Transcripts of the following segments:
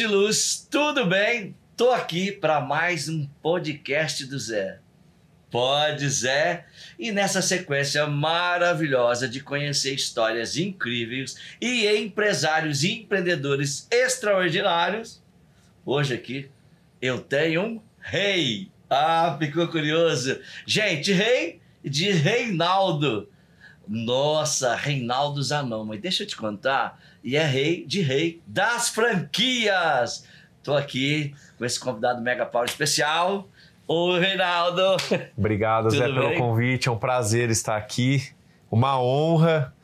de luz, tudo bem? Tô aqui para mais um podcast do Zé. Pode Zé, e nessa sequência maravilhosa de conhecer histórias incríveis e empresários e empreendedores extraordinários, hoje aqui eu tenho um rei. Ah, ficou curioso. Gente, rei de Reinaldo. Nossa, Reinaldo Zanon, mas deixa eu te contar e é rei de rei das franquias. Estou aqui com esse convidado Mega Power especial, o Reinaldo. Obrigado, Zé, bem? pelo convite. É um prazer estar aqui. Uma honra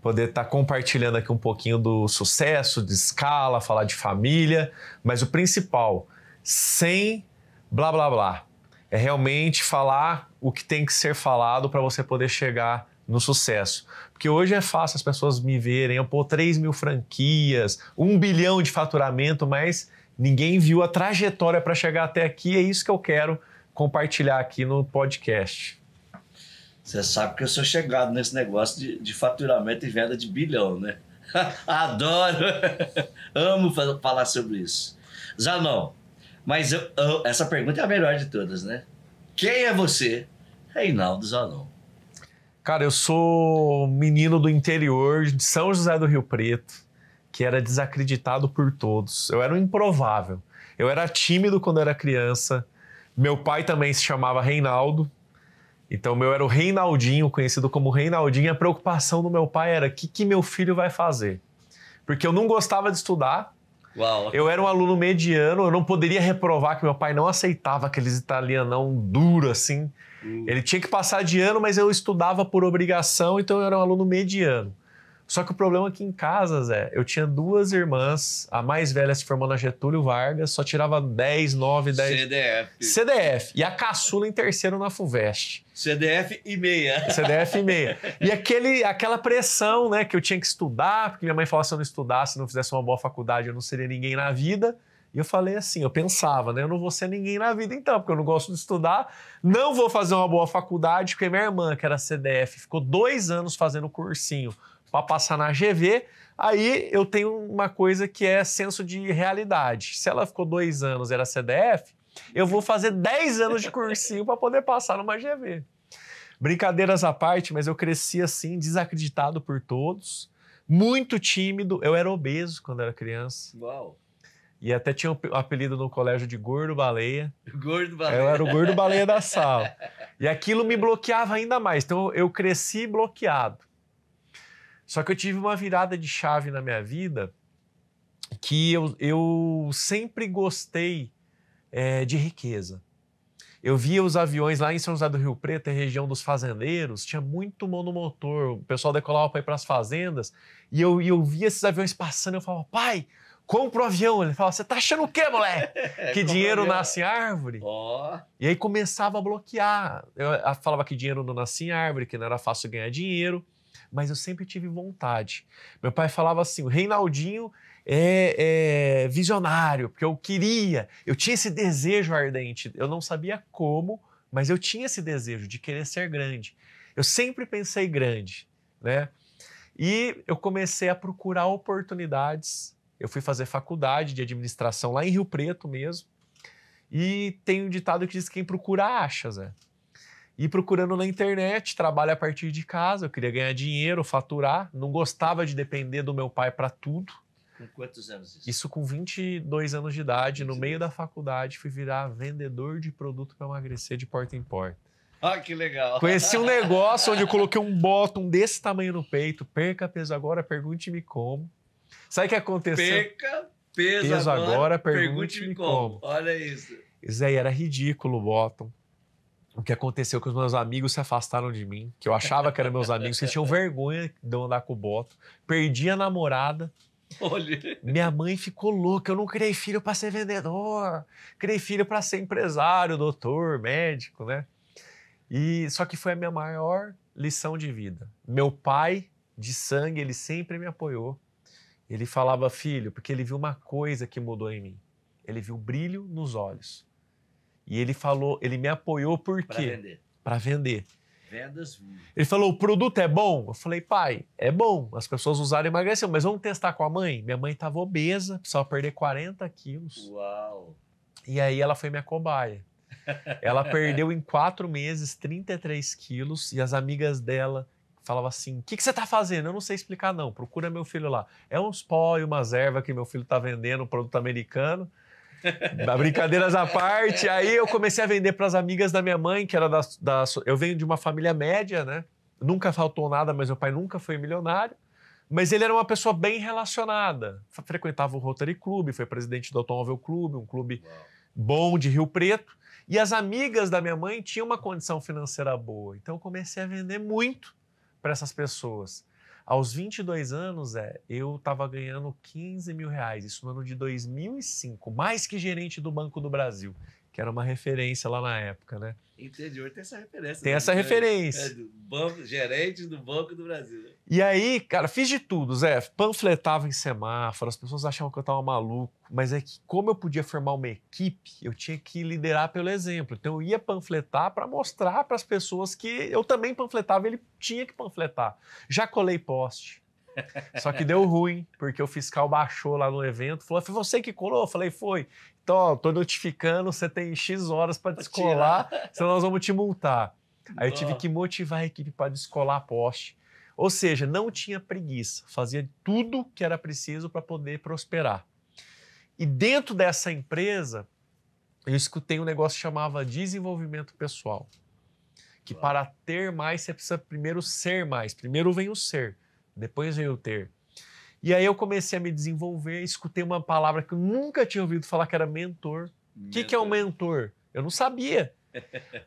poder estar compartilhando aqui um pouquinho do sucesso, de escala, falar de família, mas o principal, sem blá blá blá. É realmente falar o que tem que ser falado para você poder chegar no sucesso. Porque hoje é fácil as pessoas me verem, eu pô, 3 mil franquias, 1 bilhão de faturamento, mas ninguém viu a trajetória para chegar até aqui. É isso que eu quero compartilhar aqui no podcast. Você sabe que eu sou chegado nesse negócio de, de faturamento e venda de bilhão, né? Adoro! Amo falar sobre isso. Zanão, mas eu, eu, essa pergunta é a melhor de todas, né? Quem é você, Reinaldo Zanon? Cara, eu sou menino do interior de São José do Rio Preto, que era desacreditado por todos. Eu era um improvável. Eu era tímido quando era criança. Meu pai também se chamava Reinaldo. Então, meu era o Reinaldinho, conhecido como Reinaldinho. A preocupação do meu pai era o que, que meu filho vai fazer. Porque eu não gostava de estudar, Uau. Eu era um aluno mediano, eu não poderia reprovar que meu pai não aceitava aqueles italianão duro assim. Hum. Ele tinha que passar de ano, mas eu estudava por obrigação, então eu era um aluno mediano. Só que o problema é em casa, Zé, eu tinha duas irmãs, a mais velha se formou na Getúlio Vargas, só tirava 10, 9, 10. CDF. CDF. E a caçula em terceiro na FUVEST. CDF e meia. CDF e meia. E aquele, aquela pressão, né, que eu tinha que estudar, porque minha mãe falava se eu não estudasse, se não fizesse uma boa faculdade, eu não seria ninguém na vida. E eu falei assim, eu pensava, né? Eu não vou ser ninguém na vida então, porque eu não gosto de estudar, não vou fazer uma boa faculdade, porque minha irmã, que era CDF, ficou dois anos fazendo cursinho para passar na GV. Aí eu tenho uma coisa que é senso de realidade. Se ela ficou dois anos era CDF, eu vou fazer dez anos de cursinho para poder passar numa GV. Brincadeiras à parte, mas eu cresci assim, desacreditado por todos, muito tímido. Eu era obeso quando era criança. Uau! E até tinha o apelido no colégio de Gordo Baleia. Gordo Baleia. Eu era o Gordo Baleia da sala. E aquilo me bloqueava ainda mais. Então eu cresci bloqueado. Só que eu tive uma virada de chave na minha vida que eu, eu sempre gostei é, de riqueza. Eu via os aviões lá em São José do Rio Preto, em região dos fazendeiros, tinha muito monomotor, o pessoal decolava para ir para as fazendas, e eu, eu via esses aviões passando, eu falava, pai, compro o um avião. Ele falava, você tá achando o quê, moleque? É, que dinheiro nasce em árvore? Oh. E aí começava a bloquear. Eu falava que dinheiro não nasce em árvore, que não era fácil ganhar dinheiro. Mas eu sempre tive vontade. Meu pai falava assim, o Reinaldinho é, é visionário, porque eu queria, eu tinha esse desejo ardente. Eu não sabia como, mas eu tinha esse desejo de querer ser grande. Eu sempre pensei grande, né? E eu comecei a procurar oportunidades eu fui fazer faculdade de administração lá em Rio Preto mesmo. E tem um ditado que diz que quem procura acha, Zé. E procurando na internet, trabalho a partir de casa, eu queria ganhar dinheiro, faturar, não gostava de depender do meu pai para tudo. Com quantos anos isso? Isso com 22 anos de idade, 22. no meio da faculdade, fui virar vendedor de produto para emagrecer de porta em porta. Ah, que legal. Conheci um negócio onde eu coloquei um bottom desse tamanho no peito. Perca peso agora, pergunte-me como. Sabe o que aconteceu? Peca, peso agora, agora pergunte-me como. como. Olha isso. Isso aí era ridículo, Bottom. O que aconteceu é que os meus amigos se afastaram de mim, que eu achava que eram meus amigos, que tinham vergonha de eu andar com o Bottom. Perdi a namorada. Olha. Minha mãe ficou louca. Eu não criei filho para ser vendedor, criei filho para ser empresário, doutor, médico, né? E só que foi a minha maior lição de vida. Meu pai de sangue, ele sempre me apoiou. Ele falava, filho, porque ele viu uma coisa que mudou em mim. Ele viu brilho nos olhos. E ele falou, ele me apoiou por quê? Para vender. Vendas. Ele falou, o produto é bom? Eu falei, pai, é bom. As pessoas usaram e mas vamos testar com a mãe? Minha mãe estava obesa, precisava perder 40 quilos. Uau! E aí ela foi minha cobaia. Ela perdeu em quatro meses 33 quilos e as amigas dela falava assim: o que, que você está fazendo? Eu não sei explicar, não. Procura meu filho lá. É uns pó e umas ervas que meu filho está vendendo, um produto americano. Brincadeiras à parte. Aí eu comecei a vender para as amigas da minha mãe, que era da, da. Eu venho de uma família média, né? Nunca faltou nada, mas meu pai nunca foi milionário. Mas ele era uma pessoa bem relacionada. Frequentava o Rotary Club, foi presidente do Automóvel Clube, um clube Uau. bom de Rio Preto. E as amigas da minha mãe tinham uma condição financeira boa. Então eu comecei a vender muito para essas pessoas. Aos 22 anos, é, eu estava ganhando 15 mil reais, isso no ano de 2005, mais que gerente do Banco do Brasil que era uma referência lá na época, né? Interior tem essa referência. Tem essa né? referência. É, do banco, gerente do Banco do Brasil. Né? E aí, cara, fiz de tudo, Zé. Panfletava em semáforo, as pessoas achavam que eu tava maluco, mas é que como eu podia formar uma equipe, eu tinha que liderar pelo exemplo. Então eu ia panfletar para mostrar para as pessoas que eu também panfletava, ele tinha que panfletar. Já colei poste, só que deu ruim, porque o fiscal baixou lá no evento, falou: foi você que colou? Eu falei, foi. Então, ó, tô notificando, você tem X horas para descolar, senão nós vamos te multar. Aí eu tive que motivar a equipe para descolar a poste. Ou seja, não tinha preguiça, fazia tudo que era preciso para poder prosperar. E dentro dessa empresa, eu escutei um negócio que chamava desenvolvimento pessoal. Que Uau. para ter mais, você precisa primeiro ser mais. Primeiro vem o ser. Depois veio o ter. E aí eu comecei a me desenvolver, escutei uma palavra que eu nunca tinha ouvido falar, que era mentor. O que, que é um mentor? Eu não sabia.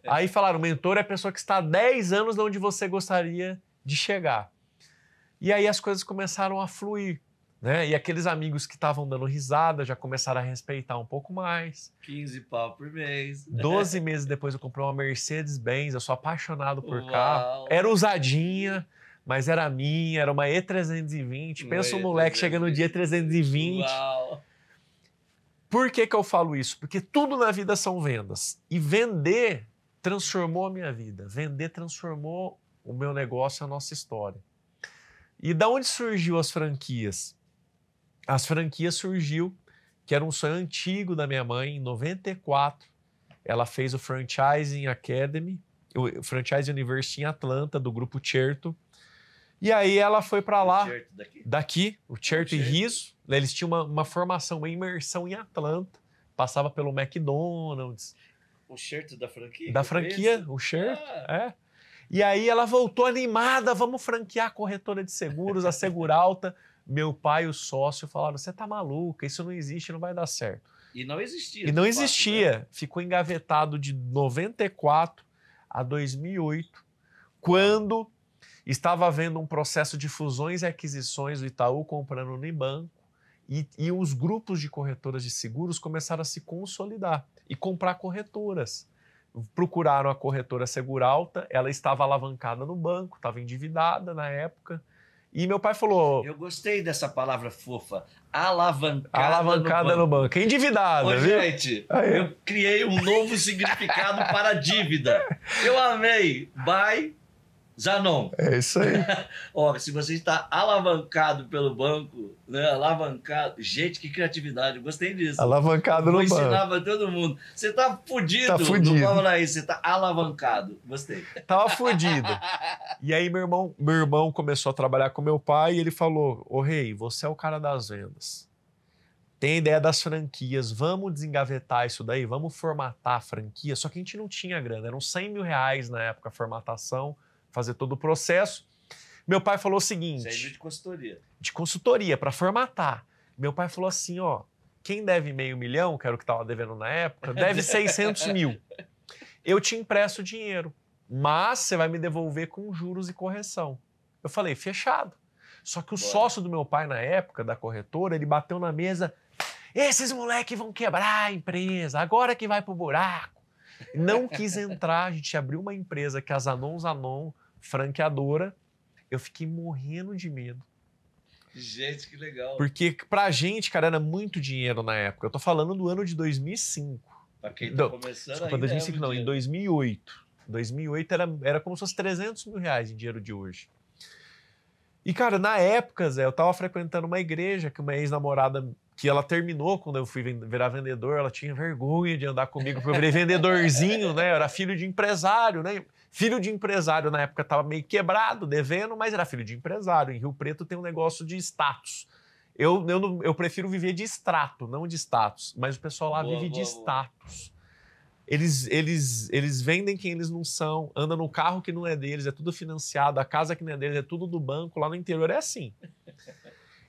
Aí falaram, mentor é a pessoa que está há 10 anos de onde você gostaria de chegar. E aí as coisas começaram a fluir. Né? E aqueles amigos que estavam dando risada já começaram a respeitar um pouco mais. 15 pau por mês. 12 meses depois eu comprei uma Mercedes-Benz, eu sou apaixonado por Uau. carro. Era usadinha mas era minha, era uma E320. Pensa o um moleque chegando no dia 320. Uau. Por que, que eu falo isso? Porque tudo na vida são vendas. E vender transformou a minha vida. Vender transformou o meu negócio, a nossa história. E da onde surgiu as franquias? As franquias surgiu, que era um sonho antigo da minha mãe, em 94. Ela fez o Franchising Academy, o Franchise University em Atlanta, do grupo Certo. E aí ela foi para lá, o daqui? daqui? o Cherto e Riso. Né, eles tinham uma, uma formação, uma imersão em Atlanta. Passava pelo McDonald's. O Cherto da franquia? Da franquia, o Cherto, ah. é. E aí ela voltou animada, vamos franquear a corretora de seguros, a Seguralta. Meu pai e o sócio falaram, você tá maluca, isso não existe, não vai dar certo. E não existia. E não existia. Fato, né? Ficou engavetado de 94 a 2008, quando Estava havendo um processo de fusões e aquisições, o Itaú comprando o Unibanco, e, e os grupos de corretoras de seguros começaram a se consolidar e comprar corretoras. Procuraram a corretora Seguralta, ela estava alavancada no banco, estava endividada na época, e meu pai falou. Eu gostei dessa palavra fofa. Alavancada. Alavancada no banco. No banco. Endividada. Ô, viu? gente, Aí. eu criei um novo significado para dívida. Eu amei. Bye. Zanon. É isso aí. Ó, se você está alavancado pelo banco, né? Alavancado. Gente, que criatividade. gostei disso. Alavancado no banco. Eu ensinava todo mundo. Você está fudido. Tá fudido. Não fala isso. Você está alavancado. Gostei. Tava fudido. e aí meu irmão, meu irmão começou a trabalhar com meu pai e ele falou: "Ô rei, você é o cara das vendas. Tem ideia das franquias, vamos desengavetar isso daí, vamos formatar a franquia. Só que a gente não tinha grana, eram 100 mil reais na época a formatação fazer todo o processo. Meu pai falou o seguinte. de consultoria. De consultoria, para formatar. Meu pai falou assim: ó, quem deve meio milhão, que era o que estava devendo na época, deve 600 mil. Eu te empresto o dinheiro, mas você vai me devolver com juros e correção. Eu falei, fechado. Só que o Bora. sócio do meu pai na época, da corretora, ele bateu na mesa: esses moleques vão quebrar a empresa, agora que vai pro buraco. Não quis entrar, a gente abriu uma empresa que é a Zanon Zanon franqueadora. Eu fiquei morrendo de medo. Gente, que legal. Porque pra gente, cara, era muito dinheiro na época. Eu tô falando do ano de 2005. Pra quem tá não, começando desculpa, 2005 é não, dinheiro. em 2008. 2008 era, era como se fosse 300 mil reais em dinheiro de hoje. E, cara, na época, Zé, eu tava frequentando uma igreja que uma ex-namorada, que ela terminou quando eu fui virar vendedor, ela tinha vergonha de andar comigo, porque eu virei vendedorzinho, né? Eu era filho de empresário, né? Filho de empresário na época estava meio quebrado, devendo, mas era filho de empresário. Em Rio Preto tem um negócio de status. Eu, eu, eu prefiro viver de extrato, não de status. Mas o pessoal lá boa, vive boa, de boa. status. Eles, eles, eles vendem quem eles não são, andam no carro que não é deles, é tudo financiado, a casa que não é deles, é tudo do banco, lá no interior é assim.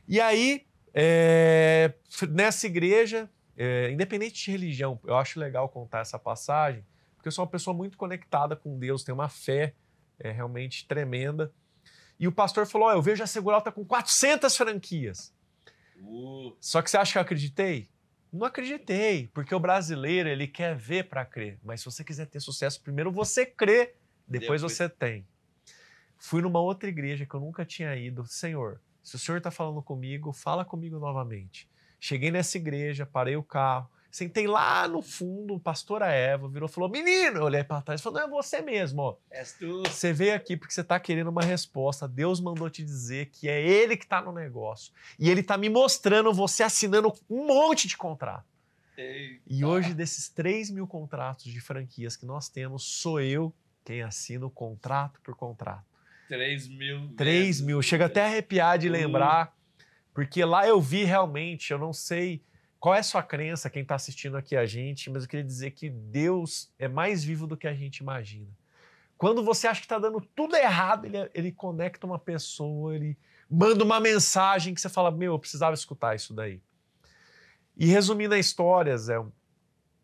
E aí, é, nessa igreja, é, independente de religião, eu acho legal contar essa passagem, porque eu sou uma pessoa muito conectada com Deus, tenho uma fé é, realmente tremenda. E o pastor falou: oh, Eu vejo a Segural tá com 400 franquias. Uh. Só que você acha que eu acreditei? Não acreditei, porque o brasileiro ele quer ver para crer. Mas se você quiser ter sucesso, primeiro você crê, depois, depois, você tem. Fui numa outra igreja que eu nunca tinha ido. Senhor, se o senhor está falando comigo, fala comigo novamente. Cheguei nessa igreja, parei o carro, Sentei lá no fundo, pastora Eva virou e falou: Menino, eu olhei para trás e falei: Não é você mesmo. És tu. Você veio aqui porque você está querendo uma resposta. Deus mandou te dizer que é Ele que está no negócio. E Ele está me mostrando você assinando um monte de contrato. E hoje, desses 3 mil contratos de franquias que nós temos, sou eu quem assino contrato por contrato. 3 mil. 3 mil. Chega até a arrepiar de hum. lembrar, porque lá eu vi realmente, eu não sei qual é a sua crença, quem está assistindo aqui a gente? Mas eu queria dizer que Deus é mais vivo do que a gente imagina. Quando você acha que está dando tudo errado, ele, ele conecta uma pessoa, ele manda uma mensagem que você fala: Meu, eu precisava escutar isso daí. E resumindo a história, Zé,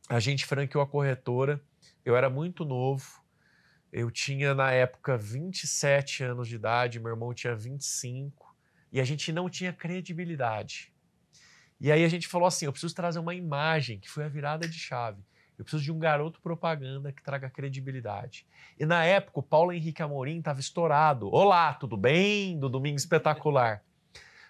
a gente franqueou a corretora, eu era muito novo, eu tinha na época 27 anos de idade, meu irmão tinha 25, e a gente não tinha credibilidade. E aí a gente falou assim: eu preciso trazer uma imagem que foi a virada de chave. Eu preciso de um garoto propaganda que traga credibilidade. E na época, o Paulo Henrique Amorim estava estourado. Olá, tudo bem? Do Domingo Espetacular.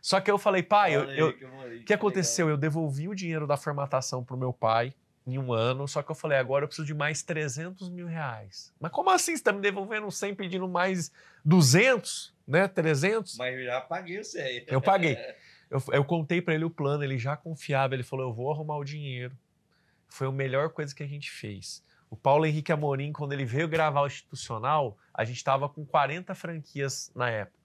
Só que eu falei, pai, o que tá aconteceu? Eu devolvi o dinheiro da formatação para o meu pai em um ano, só que eu falei, agora eu preciso de mais 300 mil reais. Mas como assim? Você está me devolvendo 100 pedindo mais 200, né? 300? Mas eu já paguei isso aí. Eu paguei. Eu, eu contei para ele o plano, ele já confiava, ele falou: eu vou arrumar o dinheiro. Foi a melhor coisa que a gente fez. O Paulo Henrique Amorim, quando ele veio gravar o institucional, a gente estava com 40 franquias na época.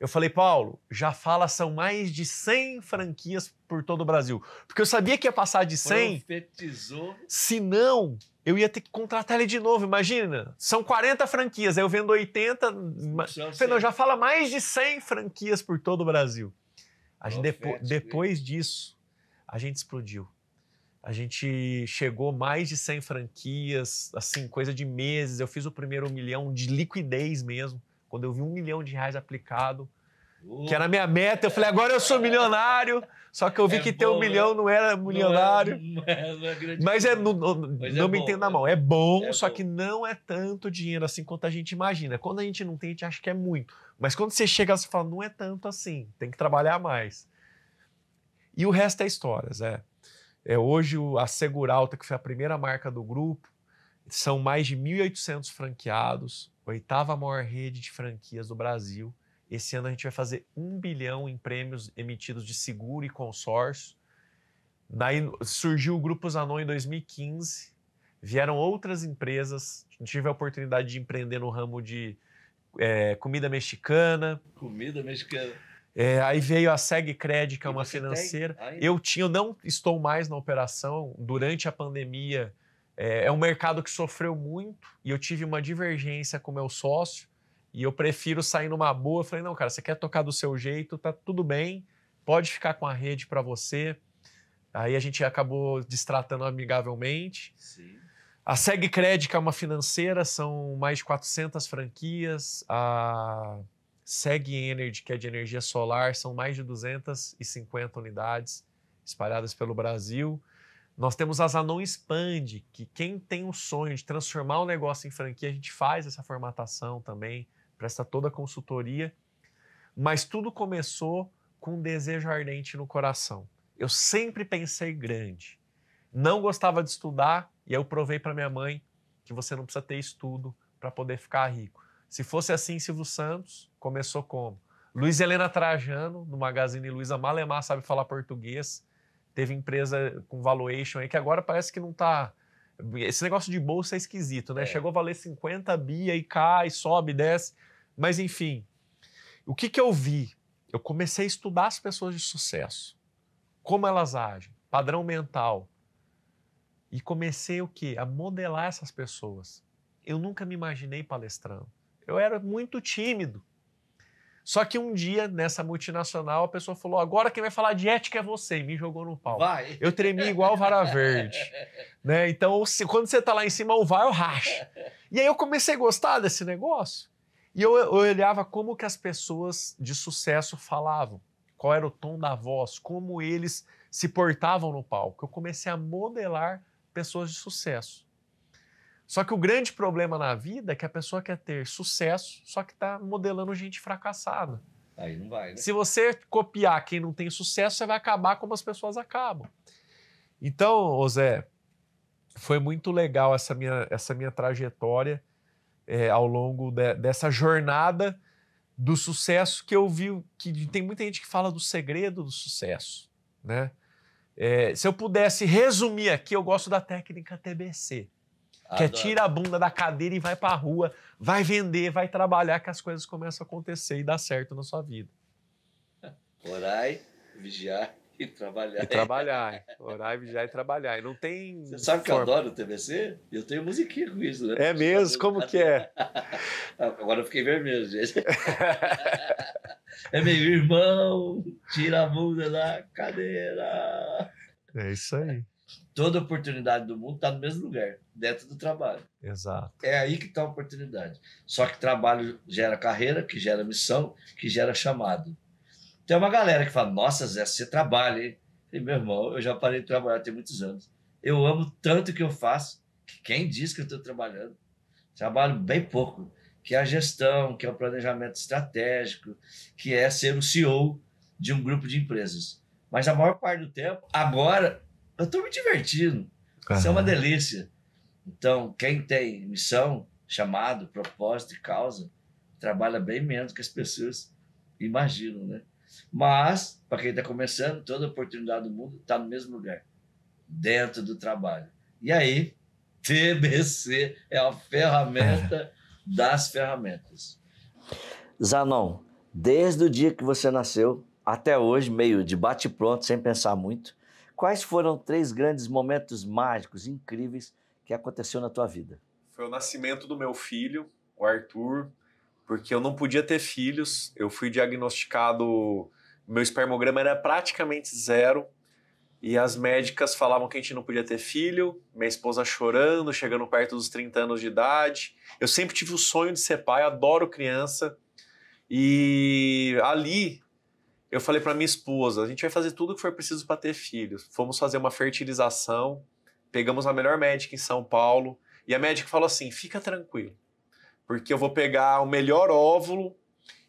Eu falei, Paulo, já fala, são mais de 100 franquias por todo o Brasil. Porque eu sabia que ia passar de 100. Profetizou. Se não, eu ia ter que contratar ele de novo. Imagina, são 40 franquias, aí eu vendo 80. Fernando, já fala mais de 100 franquias por todo o Brasil. Gente, depo depois disso, a gente explodiu. A gente chegou mais de 100 franquias, assim, coisa de meses. Eu fiz o primeiro milhão de liquidez mesmo, quando eu vi um milhão de reais aplicado que era a minha meta. Eu falei, agora eu sou milionário. Só que eu vi é que bom, ter um né? milhão não era é milionário. É mas é, não, é me entenda né? mal. É bom, só bom. que não é tanto dinheiro assim quanto a gente imagina. Quando a gente não tem, a gente acha que é muito. Mas quando você chega, você fala, não é tanto assim. Tem que trabalhar mais. E o resto é histórias, é. É hoje a Seguralta, que foi a primeira marca do grupo, são mais de 1.800 franqueados, oitava maior rede de franquias do Brasil. Esse ano a gente vai fazer um bilhão em prêmios emitidos de seguro e consórcio. Daí surgiu o Grupo Zanon em 2015, vieram outras empresas. Tive a oportunidade de empreender no ramo de é, comida mexicana. Comida mexicana. É, aí veio a SegCred, que é uma financeira. Eu tinha, não estou mais na operação durante a pandemia. É, é um mercado que sofreu muito e eu tive uma divergência com meu sócio e eu prefiro sair numa boa. Eu falei, não, cara, você quer tocar do seu jeito, tá tudo bem, pode ficar com a rede para você. Aí a gente acabou destratando amigavelmente. Sim. A SegCred, que é uma financeira, são mais de 400 franquias. A Seg Energy, que é de energia solar, são mais de 250 unidades espalhadas pelo Brasil. Nós temos a Anon Expand, que quem tem um sonho de transformar o negócio em franquia, a gente faz essa formatação também presta toda a consultoria. Mas tudo começou com um desejo ardente no coração. Eu sempre pensei grande. Não gostava de estudar e eu provei para minha mãe que você não precisa ter estudo para poder ficar rico. Se fosse assim, Silvio Santos começou como? Luiz Helena Trajano, do Magazine Luiza Malemar, sabe falar português. Teve empresa com valuation aí que agora parece que não está esse negócio de bolsa é esquisito, né? É. Chegou a valer 50 bi e cai, sobe, desce. Mas, enfim, o que, que eu vi? Eu comecei a estudar as pessoas de sucesso, como elas agem, padrão mental. E comecei o quê? A modelar essas pessoas. Eu nunca me imaginei palestrando. Eu era muito tímido. Só que um dia, nessa multinacional, a pessoa falou: agora quem vai falar de ética é você, e me jogou no pau. Vai. Eu tremi igual vara verde. né? Então, se, quando você está lá em cima, o vai ou racha. E aí eu comecei a gostar desse negócio. E eu, eu olhava como que as pessoas de sucesso falavam, qual era o tom da voz, como eles se portavam no palco. Eu comecei a modelar pessoas de sucesso. Só que o grande problema na vida é que a pessoa quer ter sucesso, só que está modelando gente fracassada. Aí não vai, né? Se você copiar quem não tem sucesso, você vai acabar como as pessoas acabam. Então, Zé, foi muito legal essa minha, essa minha trajetória é, ao longo de, dessa jornada do sucesso que eu vi que tem muita gente que fala do segredo do sucesso, né? É, se eu pudesse resumir aqui, eu gosto da técnica TBC, Adoro. que é tira a bunda da cadeira e vai para a rua, vai vender, vai trabalhar, que as coisas começam a acontecer e dar certo na sua vida. Orai, vigiar e trabalhar. E trabalhar. Orar, vigiar e trabalhar. E não tem. Você sabe que forma. eu adoro o TBC? Eu tenho musiquinha com isso, né? É mesmo? Como que é? Ah, agora eu fiquei vermelho, gente. é meu irmão, tira a bunda da cadeira. É isso aí. Toda oportunidade do mundo está no mesmo lugar, dentro do trabalho. Exato. É aí que está a oportunidade. Só que trabalho gera carreira, que gera missão, que gera chamado. Tem uma galera que fala, nossa, Zé, você trabalha, hein? E, meu irmão, eu já parei de trabalhar tem muitos anos. Eu amo tanto o que eu faço, que quem diz que eu estou trabalhando? Trabalho bem pouco, que é a gestão, que é o planejamento estratégico, que é ser o CEO de um grupo de empresas. Mas a maior parte do tempo, agora, eu estou me divertindo. Uhum. Isso é uma delícia. Então, quem tem missão, chamado, propósito e causa, trabalha bem menos que as pessoas imaginam, né? Mas, para quem está começando, toda oportunidade do mundo está no mesmo lugar, dentro do trabalho. E aí, TBC é a ferramenta é. das ferramentas. Zanon, desde o dia que você nasceu até hoje, meio de bate-pronto, sem pensar muito, quais foram três grandes momentos mágicos, incríveis, que aconteceu na tua vida? Foi o nascimento do meu filho, o Arthur, porque eu não podia ter filhos. Eu fui diagnosticado, meu espermograma era praticamente zero. E as médicas falavam que a gente não podia ter filho, minha esposa chorando, chegando perto dos 30 anos de idade. Eu sempre tive o sonho de ser pai, adoro criança. E ali eu falei para minha esposa, a gente vai fazer tudo o que for preciso para ter filho. Fomos fazer uma fertilização, pegamos a melhor médica em São Paulo, e a médica falou assim: "Fica tranquilo porque eu vou pegar o melhor óvulo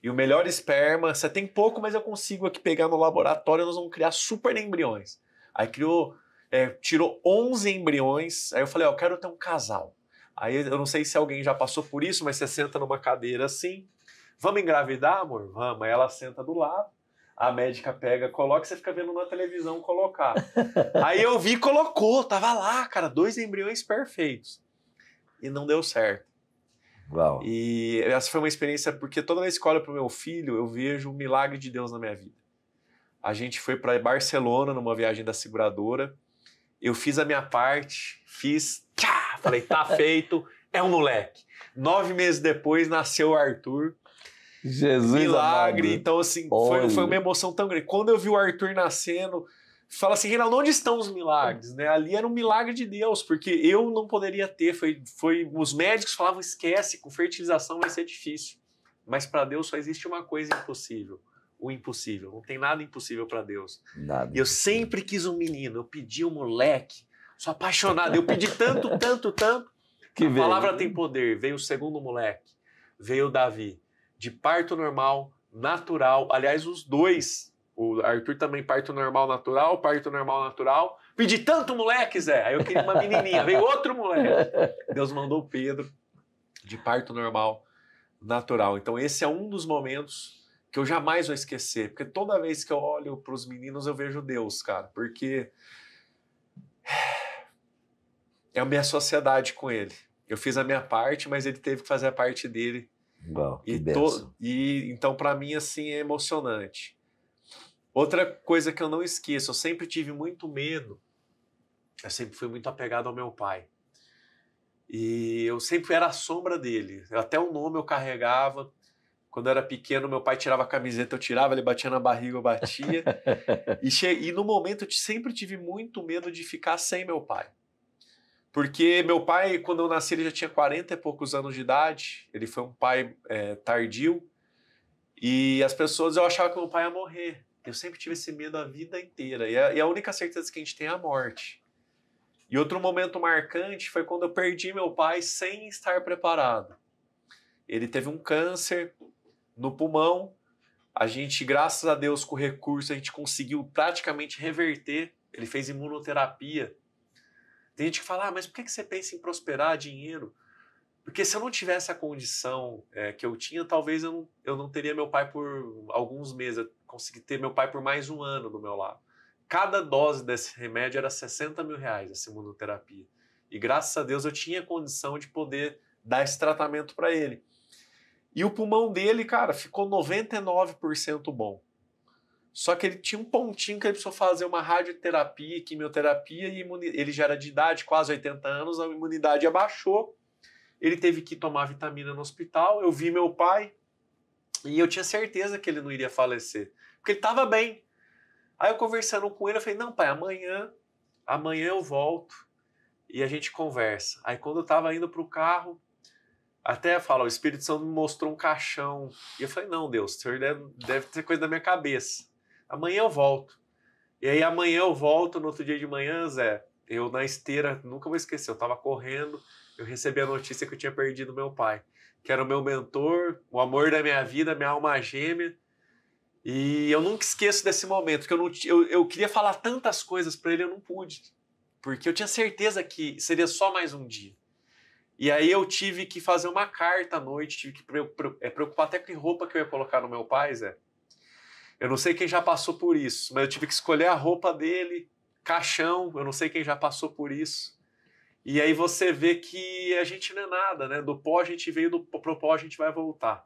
e o melhor esperma. Você tem pouco, mas eu consigo aqui pegar no laboratório, nós vamos criar super embriões. Aí criou, é, tirou 11 embriões. Aí eu falei, ó, eu quero ter um casal. Aí eu não sei se alguém já passou por isso, mas você senta numa cadeira assim. Vamos engravidar, amor? Vamos. Aí ela senta do lado. A médica pega, coloca, você fica vendo na televisão colocar. Aí eu vi, colocou, tava lá, cara, dois embriões perfeitos. E não deu certo. Uau. E essa foi uma experiência, porque toda vez que olho para o meu filho, eu vejo um milagre de Deus na minha vida. A gente foi para Barcelona numa viagem da seguradora. Eu fiz a minha parte, fiz, tchá, falei, tá feito, é um moleque. Nove meses depois nasceu o Arthur. Jesus Milagre. Amado. Então, assim, foi, foi, uma emoção tão grande. Quando eu vi o Arthur nascendo, fala assim, Reinaldo, onde estão os milagres? Né? Ali era um milagre de Deus, porque eu não poderia ter. Foi, foi Os médicos falavam, esquece, com fertilização vai ser difícil. Mas para Deus só existe uma coisa impossível. O impossível. Não tem nada impossível para Deus. Nada. E eu sempre quis um menino. Eu pedi um moleque. Sou apaixonado. Eu pedi tanto, tanto, tanto. Que a veio. palavra né? tem poder. Veio o segundo moleque. Veio o Davi. De parto normal, natural. Aliás, os dois o Arthur também, parto normal natural, parto normal natural. Pedi tanto moleque, Zé. Aí eu queria uma menininha, veio outro moleque. Deus mandou o Pedro de parto normal natural. Então, esse é um dos momentos que eu jamais vou esquecer, porque toda vez que eu olho para os meninos, eu vejo Deus, cara, porque é a minha sociedade com ele. Eu fiz a minha parte, mas ele teve que fazer a parte dele. Uau, e, to... e então, para mim, assim, é emocionante. Outra coisa que eu não esqueço, eu sempre tive muito medo. Eu sempre fui muito apegado ao meu pai. E eu sempre era a sombra dele. Até o nome eu carregava. Quando eu era pequeno, meu pai tirava a camiseta, eu tirava, ele batia na barriga, eu batia. e, che... e no momento eu sempre tive muito medo de ficar sem meu pai. Porque meu pai, quando eu nasci, ele já tinha 40 e poucos anos de idade. Ele foi um pai é, tardio. E as pessoas, eu achava que meu pai ia morrer. Eu sempre tive esse medo a vida inteira. E a, e a única certeza que a gente tem é a morte. E outro momento marcante foi quando eu perdi meu pai sem estar preparado. Ele teve um câncer no pulmão. A gente, graças a Deus, com o recurso, a gente conseguiu praticamente reverter. Ele fez imunoterapia. Tem gente que fala, ah, mas por que você pensa em prosperar dinheiro? Porque se eu não tivesse a condição é, que eu tinha, talvez eu não, eu não teria meu pai por alguns meses consegui ter meu pai por mais um ano do meu lado. Cada dose desse remédio era 60 mil reais, essa imunoterapia. E graças a Deus eu tinha condição de poder dar esse tratamento para ele. E o pulmão dele, cara, ficou 99% bom. Só que ele tinha um pontinho que ele precisou fazer uma radioterapia, quimioterapia, e ele já era de idade, quase 80 anos, a imunidade abaixou. Ele teve que tomar vitamina no hospital. Eu vi meu pai, e eu tinha certeza que ele não iria falecer, porque ele estava bem. Aí eu conversando com ele, eu falei: "Não, pai, amanhã, amanhã eu volto e a gente conversa". Aí quando eu estava indo para o carro, até fala, o Espírito Santo me mostrou um caixão. E eu falei: "Não, Deus, senhor deve, deve ter coisa da minha cabeça. Amanhã eu volto". E aí amanhã eu volto, no outro dia de manhã, Zé, eu na esteira, nunca vou esquecer, eu estava correndo, eu recebi a notícia que eu tinha perdido meu pai que era o meu mentor, o amor da minha vida, minha alma gêmea. E eu nunca esqueço desse momento, que eu, não, eu, eu queria falar tantas coisas para ele, eu não pude. Porque eu tinha certeza que seria só mais um dia. E aí eu tive que fazer uma carta à noite, tive que é, preocupar até com roupa que eu ia colocar no meu pai, Zé. Eu não sei quem já passou por isso, mas eu tive que escolher a roupa dele, caixão, eu não sei quem já passou por isso. E aí você vê que a gente não é nada, né? Do pó a gente veio, do pro pó a gente vai voltar.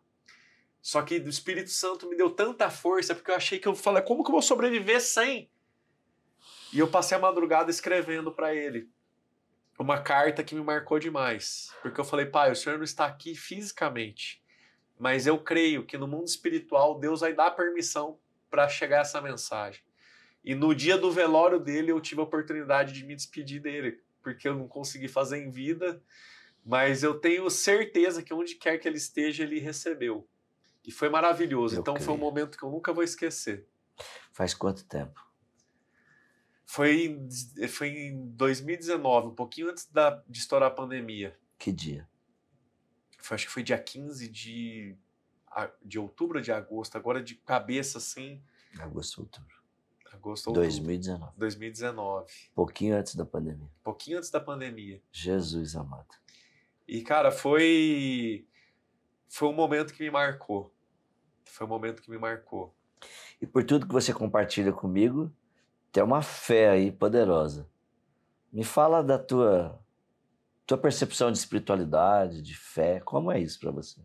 Só que o Espírito Santo me deu tanta força porque eu achei que eu falei, como que eu vou sobreviver sem? E eu passei a madrugada escrevendo para ele uma carta que me marcou demais, porque eu falei, pai, o senhor não está aqui fisicamente, mas eu creio que no mundo espiritual Deus vai dar permissão para chegar essa mensagem. E no dia do velório dele eu tive a oportunidade de me despedir dele, porque eu não consegui fazer em vida, mas eu tenho certeza que onde quer que ele esteja, ele recebeu. E foi maravilhoso. Eu então creio. foi um momento que eu nunca vou esquecer. Faz quanto tempo? Foi em, foi em 2019, um pouquinho antes da, de estourar a pandemia. Que dia? Foi, acho que foi dia 15 de, de outubro de agosto, agora de cabeça assim. Agosto, outubro. Agosto, 2019. 2019. Pouquinho antes da pandemia. Pouquinho antes da pandemia. Jesus amado. E, cara, foi. Foi um momento que me marcou. Foi um momento que me marcou. E por tudo que você compartilha comigo, tem uma fé aí poderosa. Me fala da tua tua percepção de espiritualidade, de fé, como é isso para você?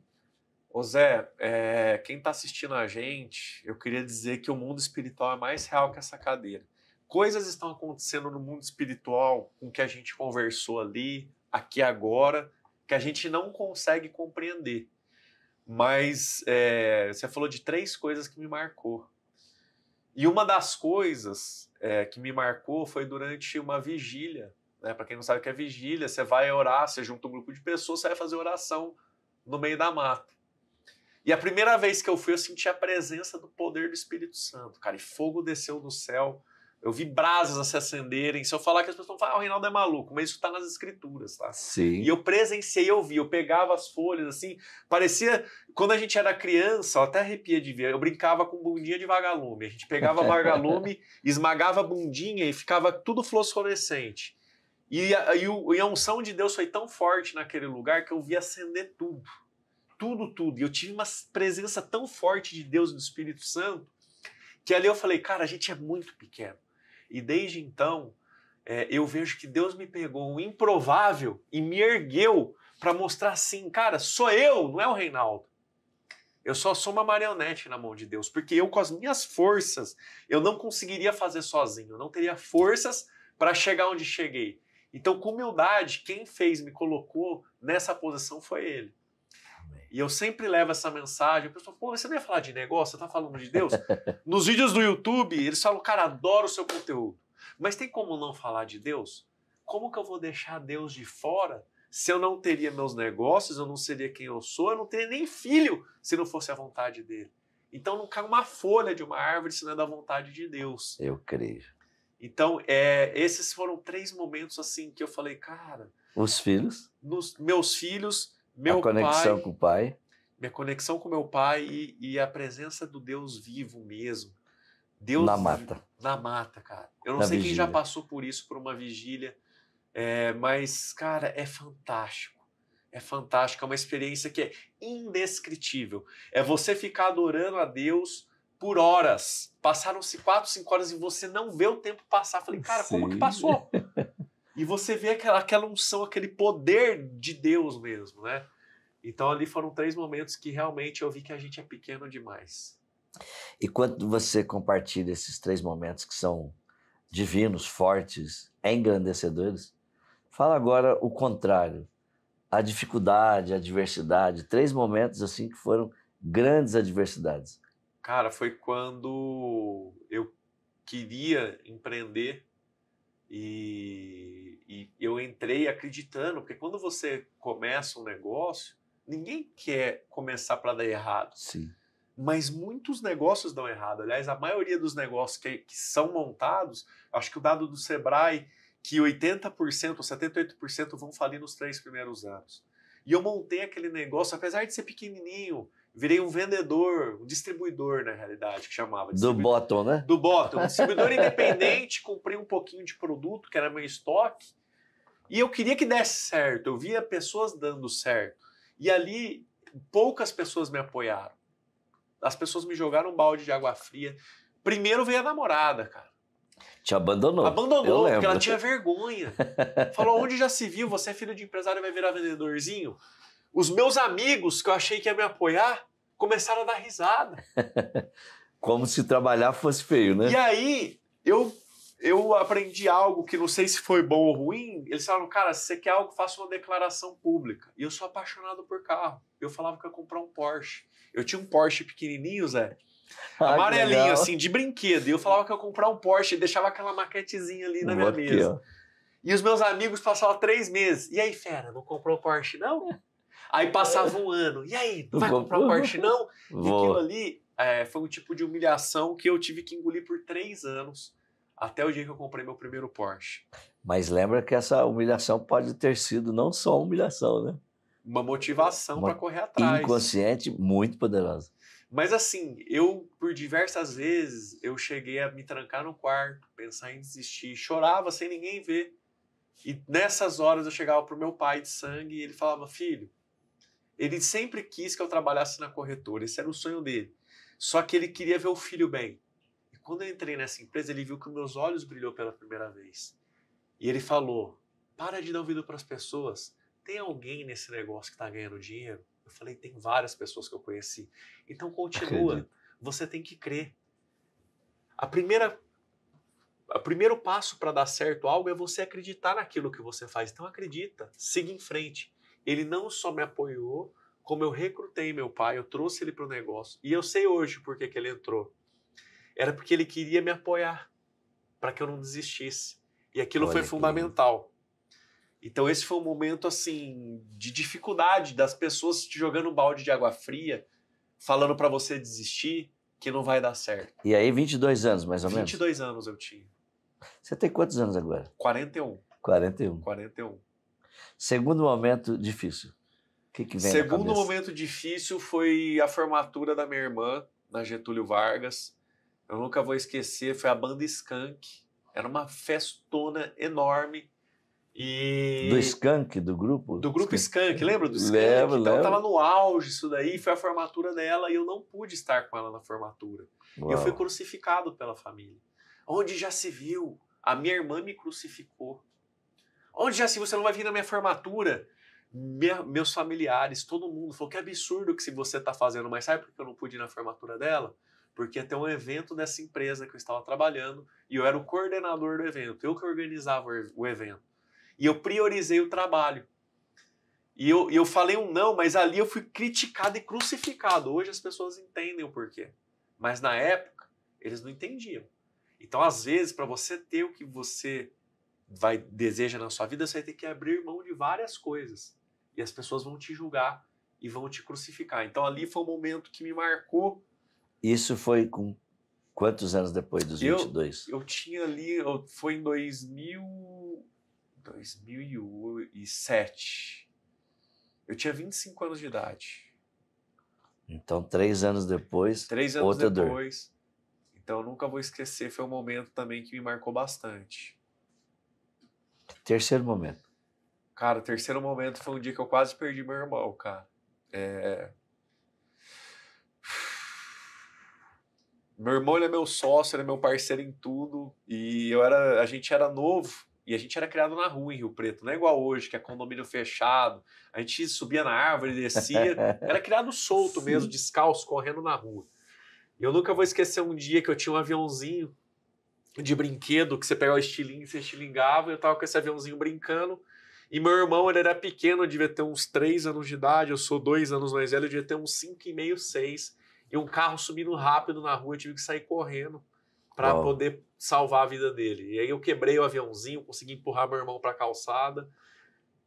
Ô Zé, é, quem está assistindo a gente, eu queria dizer que o mundo espiritual é mais real que essa cadeira. Coisas estão acontecendo no mundo espiritual com que a gente conversou ali, aqui agora, que a gente não consegue compreender. Mas é, você falou de três coisas que me marcou. E uma das coisas é, que me marcou foi durante uma vigília. Né? Para quem não sabe o que é vigília, você vai orar, você junta um grupo de pessoas, você vai fazer oração no meio da mata. E a primeira vez que eu fui, eu senti a presença do poder do Espírito Santo, cara. E fogo desceu do céu. Eu vi brasas a se acenderem. Se eu falar que as pessoas vão falar, ah, o Reinaldo é maluco, mas isso está nas escrituras, tá? Sim. E eu presenciei, eu vi, eu pegava as folhas assim, parecia. Quando a gente era criança, eu até arrepia de ver, eu brincava com bundinha de vagalume. A gente pegava vagalume, esmagava a bundinha e ficava tudo fluorescente. E a, e a unção de Deus foi tão forte naquele lugar que eu vi acender tudo tudo, tudo. E eu tive uma presença tão forte de Deus e do Espírito Santo que ali eu falei, cara, a gente é muito pequeno. E desde então, é, eu vejo que Deus me pegou um improvável e me ergueu para mostrar assim, cara, sou eu, não é o Reinaldo. Eu só sou uma marionete na mão de Deus, porque eu, com as minhas forças, eu não conseguiria fazer sozinho, eu não teria forças para chegar onde cheguei. Então, com humildade, quem fez, me colocou nessa posição foi ele. E eu sempre levo essa mensagem. O pessoal, pô, você não ia falar de negócio? Você tá falando de Deus? Nos vídeos do YouTube, eles falam, cara, adoro o seu conteúdo. Mas tem como não falar de Deus? Como que eu vou deixar Deus de fora se eu não teria meus negócios, eu não seria quem eu sou, eu não teria nem filho se não fosse a vontade dele? Então não cai uma folha de uma árvore se não é da vontade de Deus. Eu creio. Então, é, esses foram três momentos assim que eu falei, cara. Os filhos? Nos, meus filhos meu a conexão pai, com o Pai. Minha conexão com meu Pai e, e a presença do Deus vivo mesmo. Deus na mata. Na mata, cara. Eu não na sei vigília. quem já passou por isso, por uma vigília, é, mas, cara, é fantástico. É fantástico, é uma experiência que é indescritível. É você ficar adorando a Deus por horas. Passaram-se quatro, cinco horas e você não vê o tempo passar. Falei, cara, Sim. como que passou? E você vê aquela, aquela unção, aquele poder de Deus mesmo, né? Então ali foram três momentos que realmente eu vi que a gente é pequeno demais. E quando você compartilha esses três momentos que são divinos, fortes, engrandecedores, fala agora o contrário. A dificuldade, a adversidade, três momentos assim que foram grandes adversidades. Cara, foi quando eu queria empreender e, e, eu entrei acreditando, porque quando você começa um negócio, ninguém quer começar para dar errado. Sim. Mas muitos negócios dão errado. Aliás, a maioria dos negócios que, que são montados, acho que o dado do Sebrae, que 80% ou 78% vão falir nos três primeiros anos. E eu montei aquele negócio, apesar de ser pequenininho, virei um vendedor, um distribuidor, na realidade, que chamava. Do bottom, né? Do bottom. Distribuidor independente, comprei um pouquinho de produto, que era meu estoque, e eu queria que desse certo, eu via pessoas dando certo. E ali, poucas pessoas me apoiaram. As pessoas me jogaram um balde de água fria. Primeiro veio a namorada, cara. Te abandonou. Abandonou, porque ela tinha vergonha. Falou: onde já se viu? Você é filho de empresário vai virar vendedorzinho? Os meus amigos, que eu achei que ia me apoiar, começaram a dar risada. Como se trabalhar fosse feio, né? E aí, eu eu aprendi algo que não sei se foi bom ou ruim. Eles falaram, cara, se você quer algo, faça uma declaração pública. E eu sou apaixonado por carro. Eu falava que ia comprar um Porsche. Eu tinha um Porsche pequenininho, Zé. Ah, Amarelinho, assim, de brinquedo. E eu falava que ia comprar um Porsche e deixava aquela maquetezinha ali na minha mesa. e os meus amigos passavam três meses. E aí, fera, não comprou o Porsche, não? Aí passava um ano. E aí, não vai comprar Porsche, não? E aquilo ali é, foi um tipo de humilhação que eu tive que engolir por três anos, até o dia que eu comprei meu primeiro Porsche. Mas lembra que essa humilhação pode ter sido não só uma humilhação, né? Uma motivação para correr atrás. Inconsciente, muito poderosa. Mas assim, eu por diversas vezes eu cheguei a me trancar no quarto, pensar em desistir, chorava sem ninguém ver. E nessas horas eu chegava pro meu pai de sangue e ele falava: "Filho, ele sempre quis que eu trabalhasse na corretora, esse era o sonho dele. Só que ele queria ver o filho bem. E quando eu entrei nessa empresa, ele viu que meus olhos brilhou pela primeira vez. E ele falou: "Para de dar ouvido para as pessoas. Tem alguém nesse negócio que está ganhando dinheiro?" Eu falei: "Tem várias pessoas que eu conheci. Então continua. Você tem que crer." A primeira o primeiro passo para dar certo algo é você acreditar naquilo que você faz. Então acredita, siga em frente ele não só me apoiou, como eu recrutei meu pai, eu trouxe ele para o negócio. E eu sei hoje por que, que ele entrou. Era porque ele queria me apoiar, para que eu não desistisse. E aquilo Olha foi fundamental. Que... Então, esse foi um momento assim de dificuldade das pessoas te jogando um balde de água fria, falando para você desistir, que não vai dar certo. E aí, 22 anos mais ou 22 menos? 22 anos eu tinha. Você tem quantos anos agora? 41. 41. 41. Segundo momento difícil. O que, que vem Segundo momento difícil foi a formatura da minha irmã na Getúlio Vargas. Eu nunca vou esquecer, foi a banda Skank. Era uma festona enorme. E... Do Skank, do grupo? Do grupo Skank, Skank. lembra do Skank? Lembro, então estava no auge isso daí, foi a formatura dela e eu não pude estar com ela na formatura. Uau. Eu fui crucificado pela família. Onde já se viu? A minha irmã me crucificou. Onde já se você não vai vir na minha formatura? Minha, meus familiares, todo mundo falou que absurdo que se você está fazendo, mas sabe por que eu não pude ir na formatura dela? Porque até um evento dessa empresa que eu estava trabalhando e eu era o coordenador do evento, eu que organizava o evento. E eu priorizei o trabalho. E eu, eu falei um não, mas ali eu fui criticado e crucificado. Hoje as pessoas entendem o porquê. Mas na época, eles não entendiam. Então, às vezes, para você ter o que você vai deseja na sua vida, você vai ter que abrir mão de várias coisas. E as pessoas vão te julgar e vão te crucificar. Então ali foi um momento que me marcou. Isso foi com quantos anos depois dos eu, 22? Eu tinha ali, eu, foi em 2000, 2007. Eu tinha 25 anos de idade. Então, três anos depois, três anos outra depois, dor. Então, eu nunca vou esquecer, foi um momento também que me marcou bastante. Terceiro momento. Cara, terceiro momento foi um dia que eu quase perdi meu irmão, cara. É... Meu irmão ele é meu sócio, ele é meu parceiro em tudo. E eu era, a gente era novo e a gente era criado na rua em Rio Preto. Não é igual hoje, que é condomínio fechado. A gente subia na árvore, descia. Era criado solto Sim. mesmo, descalço, correndo na rua. E eu nunca vou esquecer um dia que eu tinha um aviãozinho de brinquedo que você pegava o estilingue, você estilingava, eu tava com esse aviãozinho brincando. E meu irmão, ele era pequeno, eu devia ter uns 3 anos de idade, eu sou 2 anos mais velho, eu devia ter uns 5 e meio, 6. E um carro subindo rápido na rua, eu tive que sair correndo para poder salvar a vida dele. E aí eu quebrei o aviãozinho, consegui empurrar meu irmão para a calçada.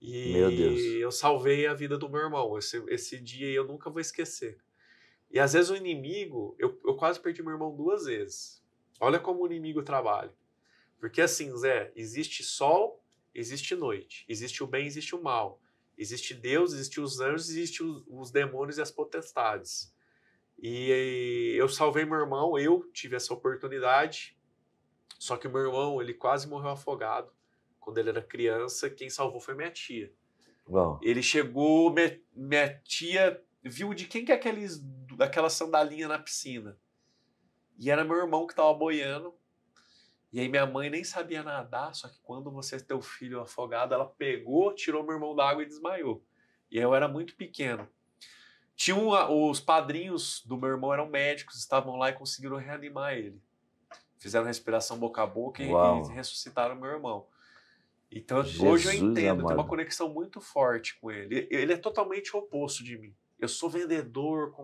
E meu Deus. eu salvei a vida do meu irmão. Esse, esse dia eu nunca vou esquecer. E às vezes o inimigo, eu, eu quase perdi meu irmão duas vezes Olha como o inimigo trabalha. Porque assim, Zé, existe sol, existe noite, existe o bem, existe o mal, existe Deus, existe os anjos, existe os, os demônios e as potestades. E, e eu salvei meu irmão, eu tive essa oportunidade, só que meu irmão, ele quase morreu afogado quando ele era criança, quem salvou foi minha tia. Bom. Ele chegou, minha, minha tia viu de quem que é aqueles, aquela sandalinha na piscina. E era meu irmão que estava boiando. E aí minha mãe nem sabia nadar, só que quando você tem o filho afogado, ela pegou, tirou meu irmão da água e desmaiou. E eu era muito pequeno. Tinha uma, os padrinhos do meu irmão eram médicos, estavam lá e conseguiram reanimar ele. Fizeram respiração boca a boca e, e ressuscitaram meu irmão. Então Jesus hoje eu entendo, tem uma conexão muito forte com ele. Ele é totalmente oposto de mim. Eu sou vendedor,